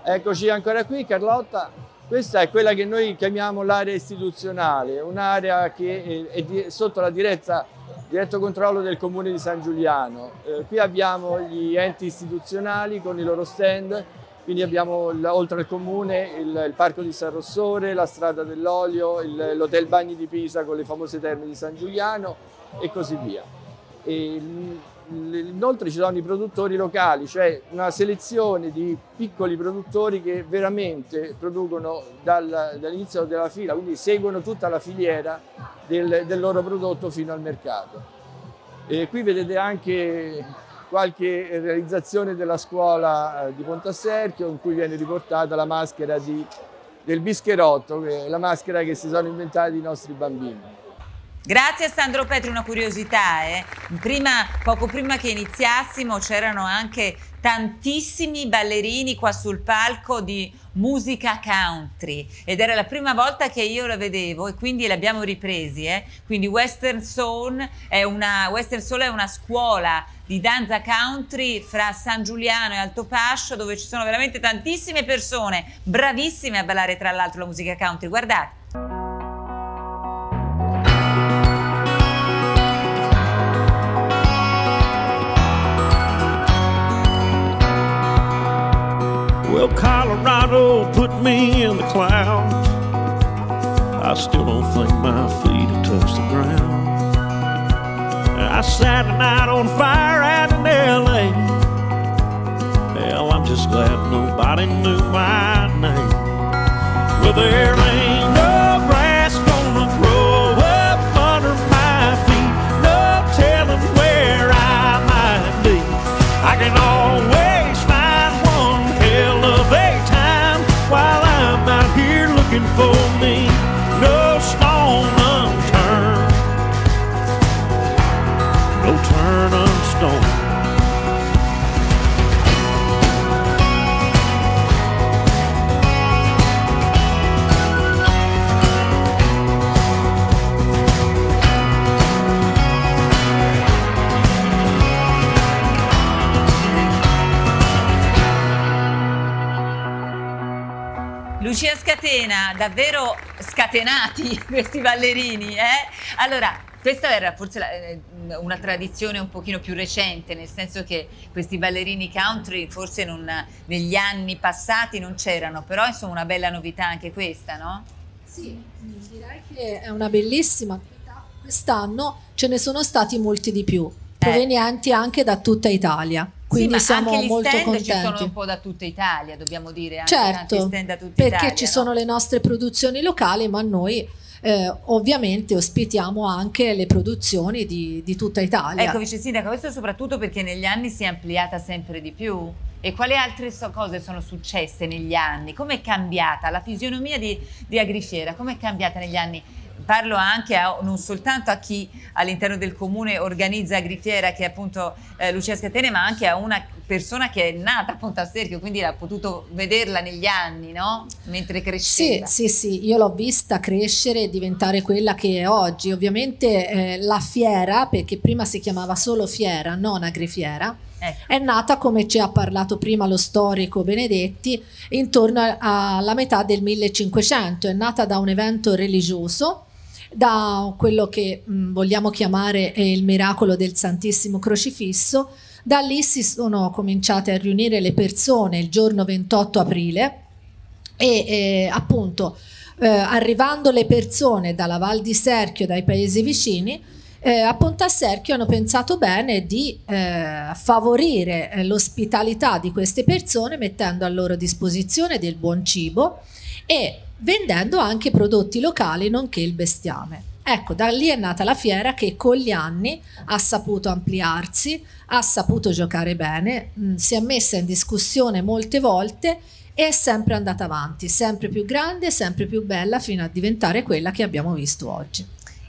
Eccoci ancora qui Carlotta, questa è quella che noi chiamiamo l'area istituzionale, un'area che è, sotto la diretta, diretto controllo del Comune di San Giuliano. Eh, qui abbiamo gli enti istituzionali con i loro stand, quindi abbiamo oltre al comune il, il, parco di San Rossore, la strada dell'olio, l'hotel Bagni di Pisa con le famose terme di San Giuliano e così via. E, mm, Inoltre ci sono i produttori locali, cioè una selezione di piccoli produttori che veramente producono dal, dall'inizio della fila, quindi seguono tutta la filiera del, del loro prodotto fino al mercato. E qui vedete anche qualche realizzazione della scuola eh, di Pontasserchio in cui viene riportata la maschera di, del bischerotto, la maschera che si sono inventati i nostri bambini. Grazie a Sandro Petri, una curiosità, eh? prima, poco prima che iniziassimo c'erano anche tantissimi ballerini qua sul palco di musica country ed era la prima volta che io la vedevo e quindi l'abbiamo ripresi. Eh? Quindi Western Soul, una, Western Soul, è una, scuola di danza country fra San Giuliano e Alto Pascio dove ci sono veramente tantissime persone bravissime a ballare tra l'altro la musica country. Guardate. Colorado put me in the clouds. I still don't think my feet have touched the ground. I sat a night on fire out in L.A. Hell, I'm just glad nobody knew my name. Well, there ain't scena davvero scatenati questi ballerini, eh? Allora, questa era forse la, eh, una tradizione un pochino più recente, nel senso che questi ballerini country forse non, negli anni passati non c'erano, però insomma una bella novità anche questa, no? Sì, direi che è una bellissima novità. Quest'anno ce ne sono stati molti di più, eh. provenienti eh. anche da tutta Italia. Quindi sì, siamo anche molto stand contenti. ci sono un po' da tutta Italia, dobbiamo dire, anche certo, perché Italia, ci no? sono le nostre produzioni locali, ma noi eh, ovviamente ospitiamo anche le produzioni di, di tutta Italia. Ecco, Vice Sindaco, questo soprattutto perché negli anni si è ampliata sempre di più. E quali altre so cose sono successe negli anni? Com'è cambiata la fisionomia di, di Agrifiera? Com'è cambiata negli anni? parlo anche a, non soltanto a chi all'interno del comune organizza Grifiera, che è appunto eh, Lucia Scatene, ma anche a una persona che è nata appunto a Serchio, quindi l'ha potuto vederla negli anni, no? Mentre cresceva. Sì, sì, sì, io l'ho vista crescere e diventare quella che è oggi. Ovviamente eh, la fiera, perché prima si chiamava solo fiera, non agrifiera, Ecco. È nata, come ci ha parlato prima lo storico Benedetti, intorno alla metà del 1500, è nata da un evento religioso da quello che mh, mm, vogliamo chiamare il miracolo del Santissimo Crocifisso, da lì si sono cominciate a riunire le persone il giorno 28 aprile e eh, appunto eh, arrivando le persone dalla Val di Serchio, dai paesi vicini, eh, a Pontasserchio hanno pensato bene di eh, favorire eh, l'ospitalità di queste persone mettendo a loro disposizione del buon cibo e vendendo anche prodotti locali nonché il bestiame. Ecco, da lì è nata la fiera che con gli anni ha saputo ampliarsi, ha saputo giocare bene, mh, mm, si è messa in discussione molte volte e è sempre andata avanti, sempre più grande, sempre più bella fino a diventare quella che abbiamo visto oggi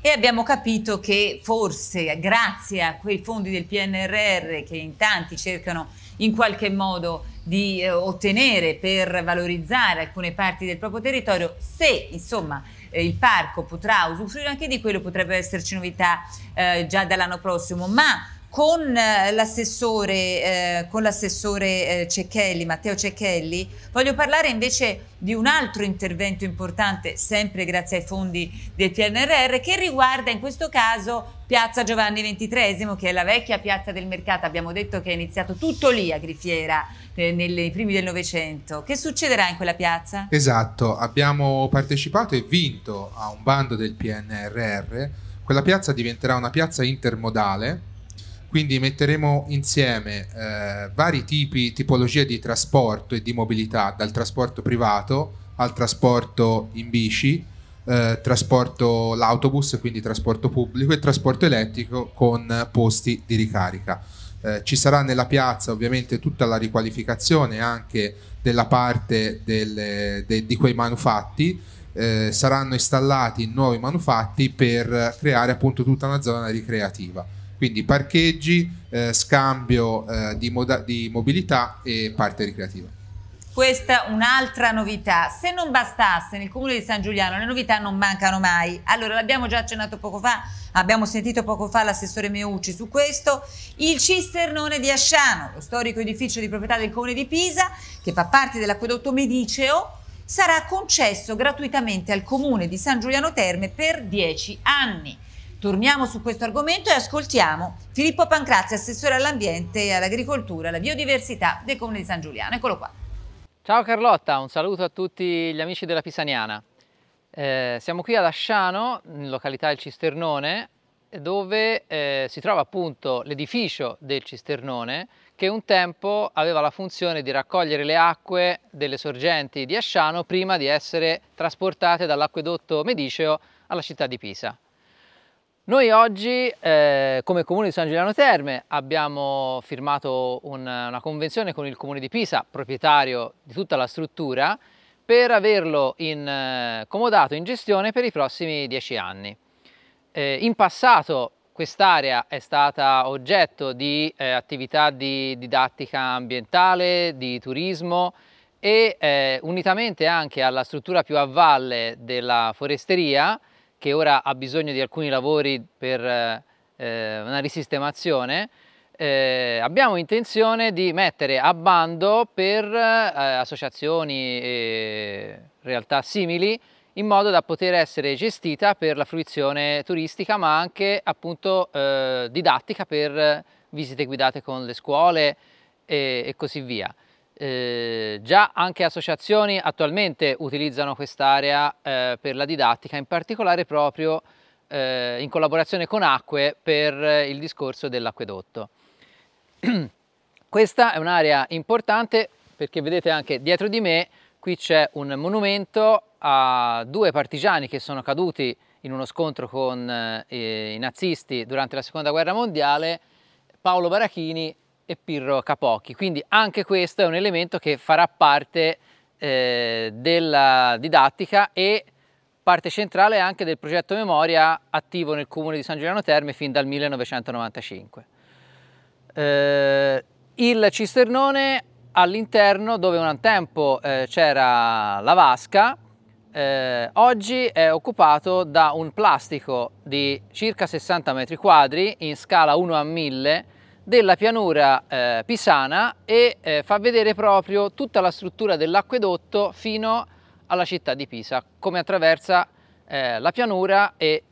e abbiamo capito che forse grazie a quei fondi del PNRR che in tanti cercano in qualche modo di eh, ottenere per valorizzare alcune parti del proprio territorio, se insomma eh, il parco potrà usufruire anche di quello, potrebbero esserci novità eh, già dall'anno prossimo, ma eh, eh, con l'assessore, eh, Cecchelli, Matteo Cecchelli, voglio parlare invece di un altro intervento importante, sempre grazie ai fondi del PNRR, che riguarda in questo caso Piazza Giovanni XXIII, che è la vecchia piazza del mercato. Abbiamo detto che è iniziato tutto lì a Grifiera eh, nei primi del Novecento. Che succederà in quella piazza? Esatto, abbiamo partecipato e vinto a un bando del PNRR. Quella piazza diventerà una piazza intermodale quindi metteremo insieme eh, vari tipi, tipologie di trasporto e di mobilità, dal trasporto privato al trasporto in bici, eh, trasporto l'autobus, quindi trasporto pubblico e trasporto elettrico con posti di ricarica. Eh, ci sarà nella piazza ovviamente tutta la riqualificazione anche della parte delle, de, di quei manufatti. Eh, saranno installati nuovi manufatti per creare appunto tutta una zona ricreativa quindi parcheggi, eh, scambio eh, di, moda- di mobilità e parte ricreativa. Questa è un'altra novità. Se non bastasse nel comune di San Giuliano le novità non mancano mai. Allora l'abbiamo già accennato poco fa, abbiamo sentito poco fa l'assessore Meucci su questo, il cisternone di Asciano, lo storico edificio di proprietà del comune di Pisa che fa parte dell'acquedotto Mediceo, sarà concesso gratuitamente al comune di San Giuliano Terme per 10 anni. Torniamo su questo argomento e ascoltiamo Filippo Pancrazzi, assessore all'ambiente e all'agricoltura, alla biodiversità del Comune di San Giuliano. Eccolo qua. Ciao Carlotta, un saluto a tutti gli amici della Pisaniana. Eh, siamo qui ad Asciano, in località Il Cisternone, dove eh, si trova appunto l'edificio del Cisternone che un tempo aveva la funzione di raccogliere le acque delle sorgenti di Asciano prima di essere trasportate dall'acquedotto Mediceo alla città di Pisa. Noi oggi eh, come Comune di San Giuliano Terme abbiamo firmato un, una convenzione con il Comune di Pisa, proprietario di tutta la struttura, per averlo incomodato eh, in gestione per i prossimi dieci anni. Eh, in passato quest'area è stata oggetto di eh, attività di didattica ambientale, di turismo e eh, unitamente anche alla struttura più a valle della foresteria che ora ha bisogno di alcuni lavori per eh, una risistemazione, eh, abbiamo intenzione di mettere a bando per eh, associazioni e realtà simili in modo da poter essere gestita per la fruizione turistica ma anche appunto eh, didattica per visite guidate con le scuole e, e così via. Eh, già anche associazioni attualmente utilizzano quest'area eh, per la didattica, in particolare proprio eh, in collaborazione con Acque per eh, il discorso dell'acquedotto. Questa è un'area importante perché vedete anche dietro di me qui c'è un monumento a due partigiani che sono caduti in uno scontro con eh, i nazisti durante la seconda guerra mondiale, Paolo Barachini e Pirro Capocchi. Quindi anche questo è un elemento che farà parte eh, della didattica e parte centrale anche del progetto memoria attivo nel comune di San Giuliano Terme fin dal 1995. Eh, il cisternone all'interno dove un tempo eh, c'era la vasca, eh, oggi è occupato da un plastico di circa 60 metri quadri in scala 1 a 1000 della pianura eh, pisana e eh, fa vedere proprio tutta la struttura dell'acquedotto fino alla città di Pisa, come attraversa eh, la pianura e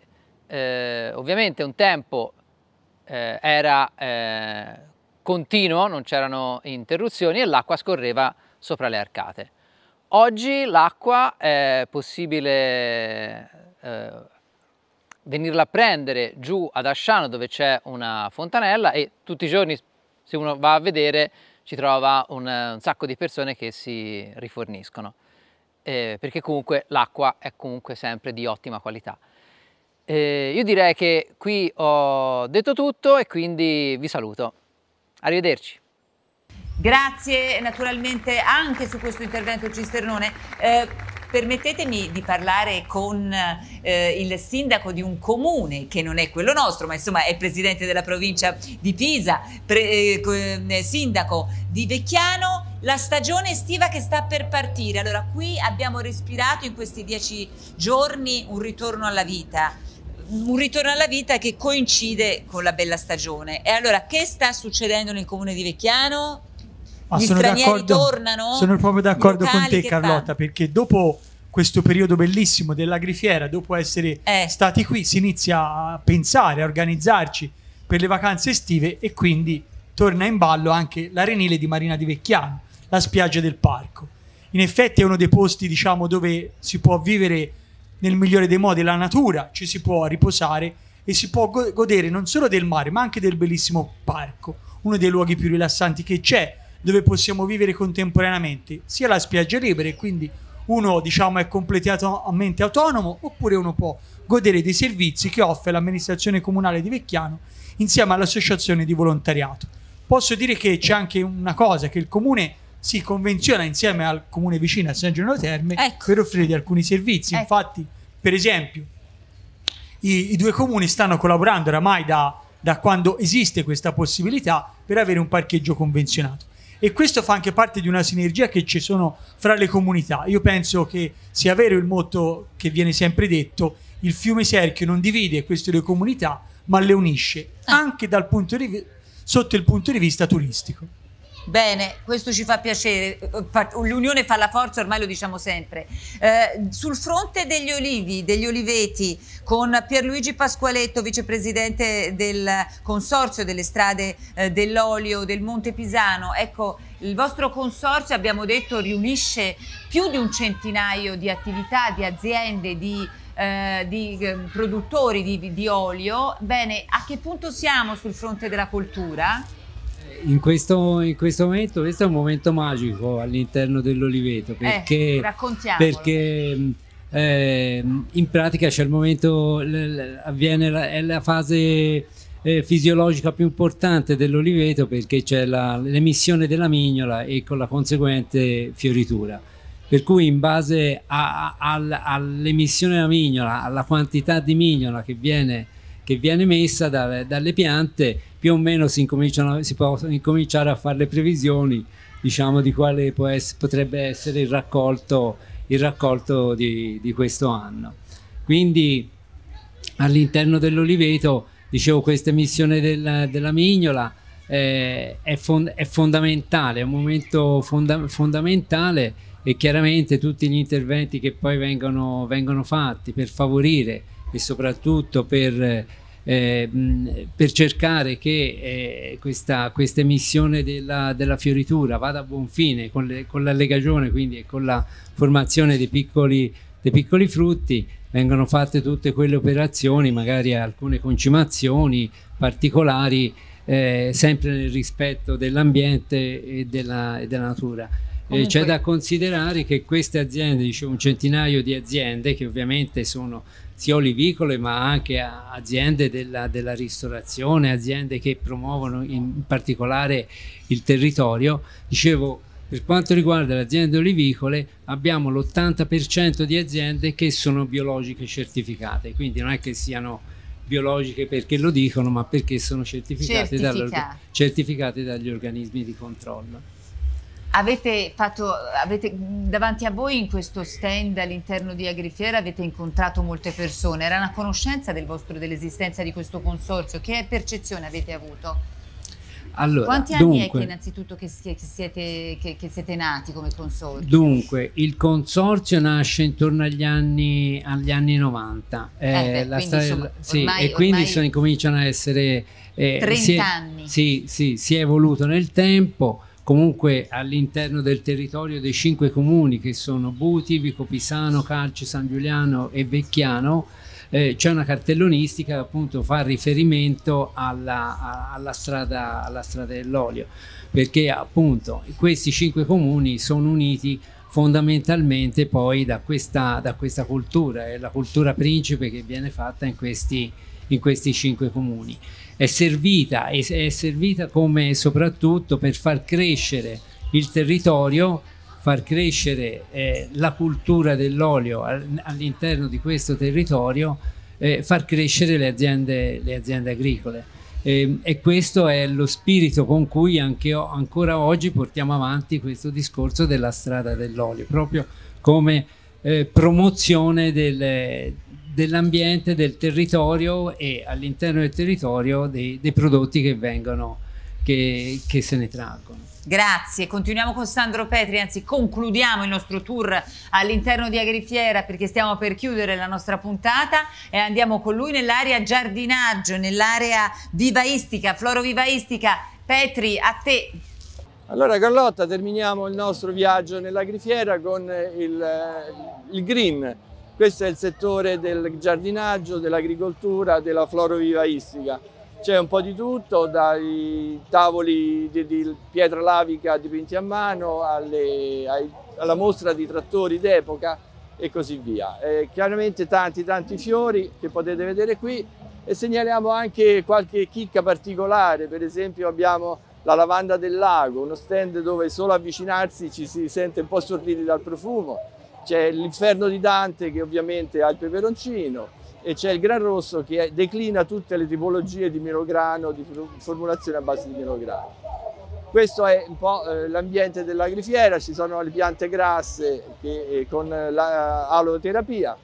eh, ovviamente un tempo eh, era eh, continuo, non c'erano interruzioni e l'acqua scorreva sopra le arcate. Oggi l'acqua è possibile venirla a prendere giù ad Asciano dove c'è una fontanella e tutti i giorni se uno va a vedere ci trova un, un sacco di persone che si riforniscono eh, perché comunque l'acqua è comunque sempre di ottima qualità. Eh, io direi che qui ho detto tutto e quindi vi saluto. Arrivederci. Grazie naturalmente anche su questo intervento Cisternone. Eh, Permettetemi di parlare con eh, il sindaco di un comune che non è quello nostro, ma insomma è presidente della provincia di Pisa, pre, eh, eh, sindaco di Vecchiano la stagione estiva che sta per partire. Allora, qui abbiamo respirato in questi dieci giorni un ritorno alla vita, un ritorno alla vita che coincide con la bella stagione. E allora, che sta succedendo nel comune di Vecchiano? Ma gli sono stranieri tornano. Sono proprio d'accordo con te, Carlotta, fa? perché dopo questo periodo bellissimo dell'agrifiera, dopo essere eh. stati qui, si inizia a pensare, a organizzarci per le vacanze estive e quindi torna in ballo anche l'arenile di Marina di Vecchiano, la spiaggia del parco. In effetti è uno dei posti, diciamo, dove si può vivere nel migliore dei modi la natura, ci si può riposare e si può godere non solo del mare, ma anche del bellissimo parco, uno dei luoghi più rilassanti che c'è dove possiamo vivere contemporaneamente sia la spiaggia libera e quindi uno diciamo è completamente autonomo oppure uno può godere dei servizi che offre l'amministrazione comunale di Vecchiano insieme all'associazione di volontariato. Posso dire che c'è anche una cosa che il comune si convenziona insieme al comune vicino a San Giorno Terme ecco. per offrire alcuni servizi. Ecco. Infatti, per esempio, i, i, due comuni stanno collaborando oramai da, da quando esiste questa possibilità per avere un parcheggio convenzionato e questo fa anche parte di una sinergia che ci sono fra le comunità. Io penso che sia vero il motto che viene sempre detto, il fiume Serchio non divide queste due comunità, ma le unisce ah. anche dal punto di, sotto il punto di vista turistico. Bene, questo ci fa piacere, l'unione fa la forza, ormai lo diciamo sempre. Eh, sul fronte degli olivi, degli oliveti, con Pierluigi Pasqualetto, vicepresidente del Consorzio delle strade eh, dell'olio del Monte Pisano, ecco, il vostro consorzio, abbiamo detto, riunisce più di un centinaio di attività, di aziende, di eh, di ehm, produttori di, di olio, bene, a che punto siamo sul fronte della cultura? in questo, in questo, momento, questo è un momento magico all'interno dell'Oliveto perché, eh, perché eh, in pratica c'è il momento, avviene la, è la fase eh, fisiologica più importante dell'oliveto perché c'è la, l'emissione della mignola e con la conseguente fioritura. Per cui in base a, a, all'emissione della mignola, alla quantità di mignola che viene che viene messa da, dalle piante, più o meno si, si, possono incominciare a fare le previsioni diciamo, di quale essere, potrebbe essere il raccolto, il raccolto di, di questo anno. Quindi all'interno dell'oliveto, dicevo, questa emissione della, della mignola eh, è, fond è, fondamentale, è un momento fonda fondamentale e chiaramente tutti gli interventi che poi vengono, vengono fatti per favorire e soprattutto per Ehm, per cercare che eh, questa, questa, emissione della, della, fioritura vada a buon fine con, le, con l'allegagione quindi e con la formazione dei piccoli, dei piccoli frutti vengono fatte tutte quelle operazioni magari alcune concimazioni particolari eh, sempre nel rispetto dell'ambiente e della, e della natura Comunque... c'è da considerare che queste aziende, dicevo un centinaio di aziende che ovviamente sono sia olivicole ma anche aziende della, della, ristorazione, aziende che promuovono in particolare il territorio. Dicevo, per quanto riguarda le aziende olivicole abbiamo l'80% di aziende che sono biologiche certificate, quindi non è che siano biologiche perché lo dicono ma perché sono certificate, certificate. certificate dagli organismi di controllo. Avete fatto, avete, davanti a voi in questo stand all'interno di Agrifiera avete incontrato molte persone, era una conoscenza del vostro, dell'esistenza di questo consorzio, che percezione avete avuto? Allora, Quanti anni dunque, è che innanzitutto che, che, siete, che, che, siete, nati come consorzio? Dunque, il consorzio nasce intorno agli anni, agli anni 90 eh, eh beh, quindi, storia, insomma, sì, ormai, e quindi sono, cominciano a essere... Eh, 30 è, anni. Sì, sì, si è evoluto nel tempo comunque all'interno del territorio dei cinque comuni che sono Buti, Vico Pisano, Calci, San Giuliano e Vecchiano, eh, c'è una cartellonistica che appunto fa riferimento alla, alla, strada, alla strada dell'olio, perché appunto questi cinque comuni sono uniti fondamentalmente poi da questa, da questa cultura, è la cultura principe che viene fatta in questi, in questi cinque comuni è servita, è, è servita come soprattutto per far crescere il territorio far crescere eh, la cultura dell'olio all'interno di questo territorio, eh, far crescere le aziende, le aziende agricole. Ehm, e, questo è lo spirito con cui io, ancora oggi portiamo avanti questo discorso della strada dell'olio, proprio come eh, promozione del, dell'ambiente, del territorio e all'interno del territorio dei, dei prodotti che vengono, che, che se ne traggono. Grazie, continuiamo con Sandro Petri, anzi concludiamo il nostro tour all'interno di Agrifiera perché stiamo per chiudere la nostra puntata e andiamo con lui nell'area giardinaggio, nell'area vivaistica, florovivaistica. Petri, a te. Allora Carlotta, terminiamo il nostro viaggio nell'Agrifiera con il, il green, questo è il settore del giardinaggio, dell'agricoltura, della florovivaistica. C'è un po' di tutto, dai tavoli di, di pietra lavica dipinti a mano alle, ai, alla mostra di trattori d'epoca e così via. Eh, chiaramente tanti tanti fiori che potete vedere qui e segnaliamo anche qualche chicca particolare, per esempio abbiamo la lavanda del lago, uno stand dove solo avvicinarsi ci si sente un po' storditi dal profumo c'è l'inferno di Dante che ovviamente ha il peperoncino e c'è il Gran Rosso che declina tutte le tipologie di melograno, di formulazione a base di melograno. Questo è un po' eh, l'ambiente dell'agrifiera, ci sono le piante grasse che, eh, con l'aloterapia,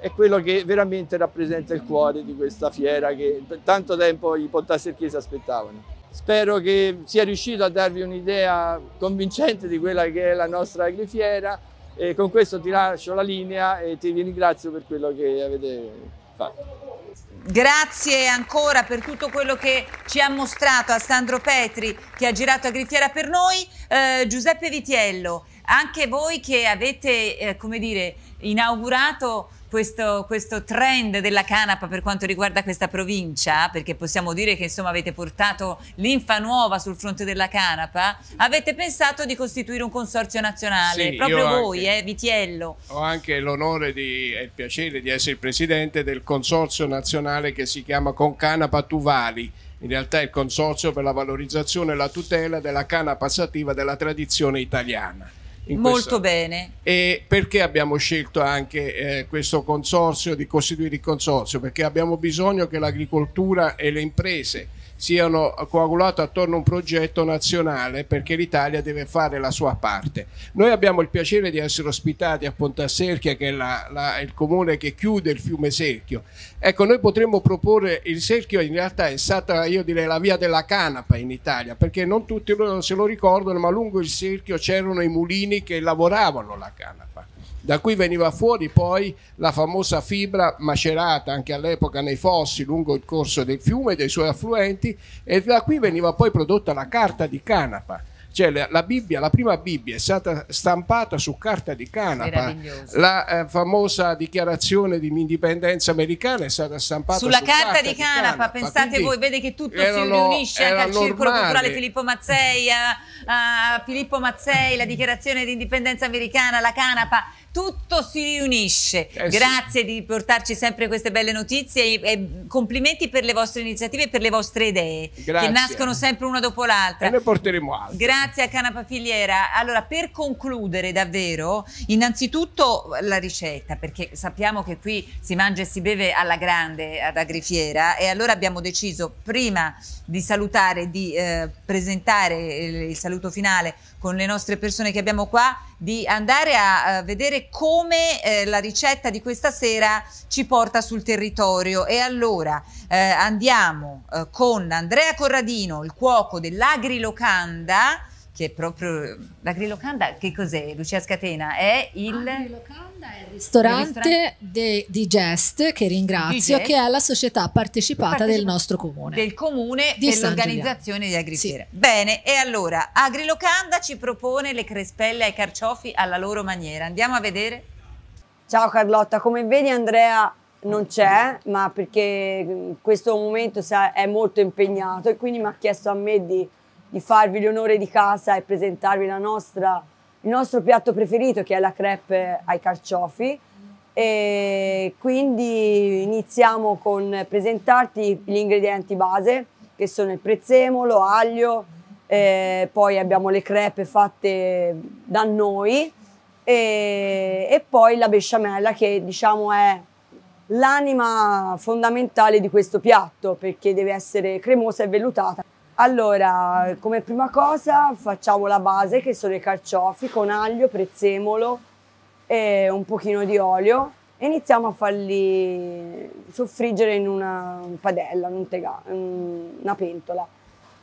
è quello che veramente rappresenta il cuore di questa fiera che per tanto tempo i pontasserchesi aspettavano. Spero che sia riuscito a darvi un'idea convincente di quella che è la nostra agrifiera, e con questo ti lascio la linea e ti ringrazio per quello che avete fatto. Grazie ancora per tutto quello che ci ha mostrato a Sandro Petri che ha girato a Griffiera per noi. Eh, Giuseppe Vitiello, anche voi che avete, eh, come dire, inaugurato questo, questo, trend della canapa per quanto riguarda questa provincia, perché possiamo dire che insomma avete portato l'infa nuova sul fronte della canapa, avete pensato di costituire un consorzio nazionale, sì, proprio voi, anche, eh, Vitiello. Ho anche l'onore e il piacere di essere presidente del consorzio nazionale che si chiama Con Canapa Tuvali, in realtà è il consorzio per la valorizzazione e la tutela della canapa sativa della tradizione italiana. Molto bene. E perché abbiamo scelto anche eh, questo consorzio, di costituire il consorzio? Perché abbiamo bisogno che l'agricoltura e le imprese siano coagulate attorno a un progetto nazionale perché l'Italia deve fare la sua parte. Noi abbiamo il piacere di essere ospitati a Pontasserchia che è la, la, il comune che chiude il fiume Serchio. Ecco, noi potremmo proporre il Serchio in realtà è stata io direi la via della canapa in Italia perché non tutti se lo ricordano ma lungo il Serchio c'erano i mulini che lavoravano la canapa da cui veniva fuori poi la famosa fibra macerata anche all'epoca nei fossi lungo il corso del fiume e dei suoi affluenti e da qui veniva poi prodotta la carta di canapa cioè la, Bibbia, la prima Bibbia è stata stampata su carta di canapa. La eh, famosa dichiarazione di indipendenza americana è stata stampata sulla su carta, carta, di canapa. canapa. Pensate Quindi voi, vede che tutto erano, si riunisce anche al normale. circolo culturale Filippo Mazzei, a, a Filippo Mazzei, la dichiarazione di indipendenza americana, la canapa tutto si riunisce. Eh, Grazie sì. di portarci sempre queste belle notizie e, complimenti per le vostre iniziative e per le vostre idee Grazie. che nascono sempre una dopo l'altra. E ne porteremo altre. Grazie a Canapa Filiera. Allora, per concludere davvero, innanzitutto la ricetta, perché sappiamo che qui si mangia e si beve alla grande ad Agrifiera e allora abbiamo deciso prima di salutare, di eh, presentare il, il saluto finale con le nostre persone che abbiamo qua di andare a, vedere come eh, la ricetta di questa sera ci porta sul territorio. E allora eh, andiamo eh, con Andrea Corradino, il cuoco dell'Agri Locanda che è proprio la Grilocanda, che cos'è Lucia Scatena? È il... La Grilocanda è il ristorante, ristorante... di Gest, che ringrazio, Gest, che è la società partecipata partecipa del nostro comune. Del comune di dell'organizzazione di Agrifiera. Sì. Bene, e allora Agrilocanda ci propone le crespelle ai carciofi alla loro maniera. Andiamo a vedere? Ciao Carlotta, come vedi Andrea non c'è, ma perché in questo momento è molto impegnato e quindi mi ha chiesto a me di di farvi l'onore di casa e presentarvi nostra, il nostro piatto preferito che è la crepe ai carciofi. E quindi iniziamo con presentarti gli ingredienti base che sono il prezzemolo, aglio, eh, poi abbiamo le crepe fatte da noi e, e poi la besciamella che diciamo è l'anima fondamentale di questo piatto perché deve essere cremosa e vellutata. Allora, come prima cosa facciamo la base che sono i carciofi con aglio, prezzemolo e un pochino di olio e iniziamo a farli soffriggere in una padella, in una pentola.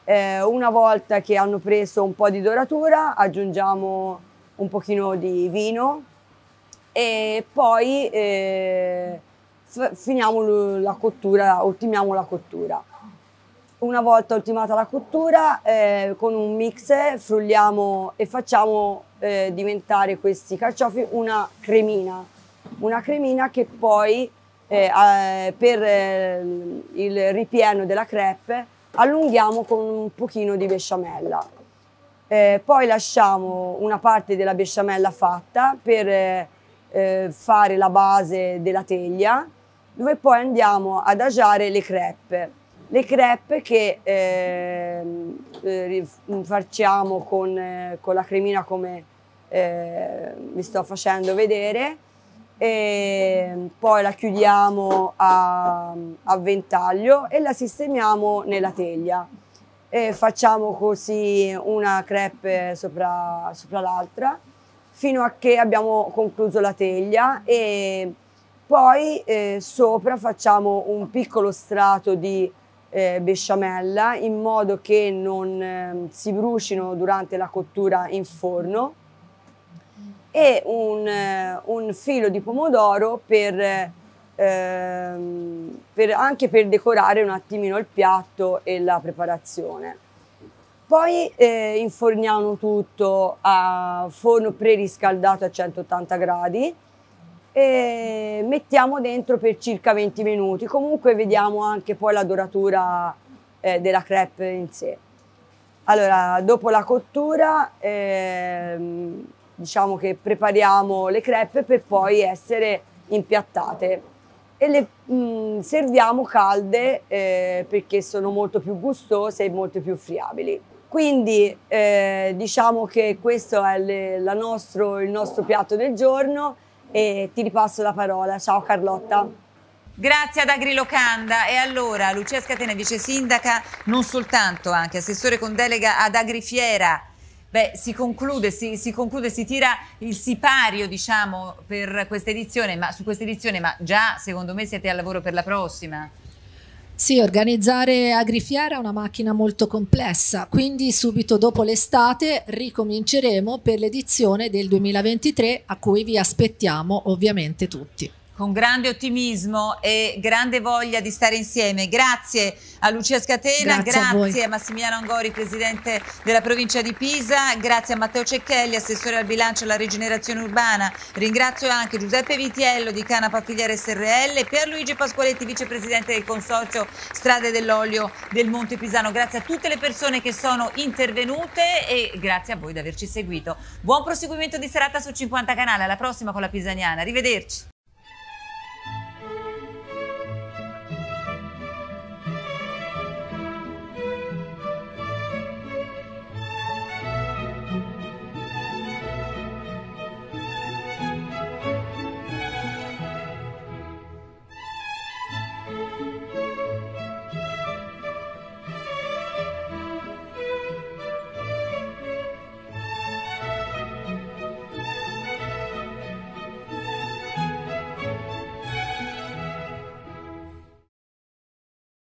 Eh, una volta che hanno preso un po' di doratura aggiungiamo un pochino di vino e poi eh, finiamo la cottura, ottimiamo la cottura. Una volta ultimata la cottura, eh, con un mix frulliamo e facciamo eh, diventare questi carciofi una cremina. Una cremina che poi eh, per eh, il ripieno della crepe allunghiamo con un pochino di besciamella. Eh, poi lasciamo una parte della besciamella fatta per eh, fare la base della teglia dove poi andiamo ad agiare le crepe le crepe che ehm, eh, farciamo con, eh, con, la cremina come eh, vi sto facendo vedere e ehm, poi la chiudiamo a, a ventaglio e la sistemiamo nella teglia. E facciamo così una crepe sopra, sopra l'altra fino a che abbiamo concluso la teglia e poi eh, sopra facciamo un piccolo strato di eh, besciamella in modo che non eh, si brucino durante la cottura in forno e un, eh, un filo di pomodoro per, eh, ehm, per, anche per decorare un attimino il piatto e la preparazione. Poi eh, inforniamo tutto a forno preriscaldato a 180 gradi e mettiamo dentro per circa 20 minuti. Comunque vediamo anche poi la doratura eh, della crepe in sé. Allora, dopo la cottura ehm, diciamo che prepariamo le crepe per poi essere impiattate e le mh, mm, serviamo calde eh, perché sono molto più gustose e molto più friabili. Quindi eh, diciamo che questo è le, nostro, il nostro piatto del giorno e ti ripasso la parola. Ciao Carlotta. Grazie ad Agrilocanda. E allora, Lucia Scatena, vice sindaca, non soltanto, anche assessore con delega ad Agrifiera. Beh, si conclude, si, si conclude, si tira il sipario, diciamo, per questa edizione, ma su questa edizione, ma già secondo me siete al lavoro per la prossima. Sì, organizzare Agrifiera è una macchina molto complessa, quindi subito dopo l'estate ricominceremo per l'edizione del 2023 a cui vi aspettiamo ovviamente tutti con grande ottimismo e grande voglia di stare insieme. Grazie a Lucia Scatena, grazie, grazie a, a, Massimiliano Angori, presidente della provincia di Pisa, grazie a Matteo Cecchelli, assessore al bilancio e alla rigenerazione urbana. Ringrazio anche Giuseppe Vitiello di Canapa Filiere SRL, Pierluigi Pasqualetti, vicepresidente del Consorzio Strade dell'Olio del Monte Pisano. Grazie a tutte le persone che sono intervenute e grazie a voi di averci seguito. Buon proseguimento di serata su 50 Canale, alla prossima con la Pisaniana. Arrivederci.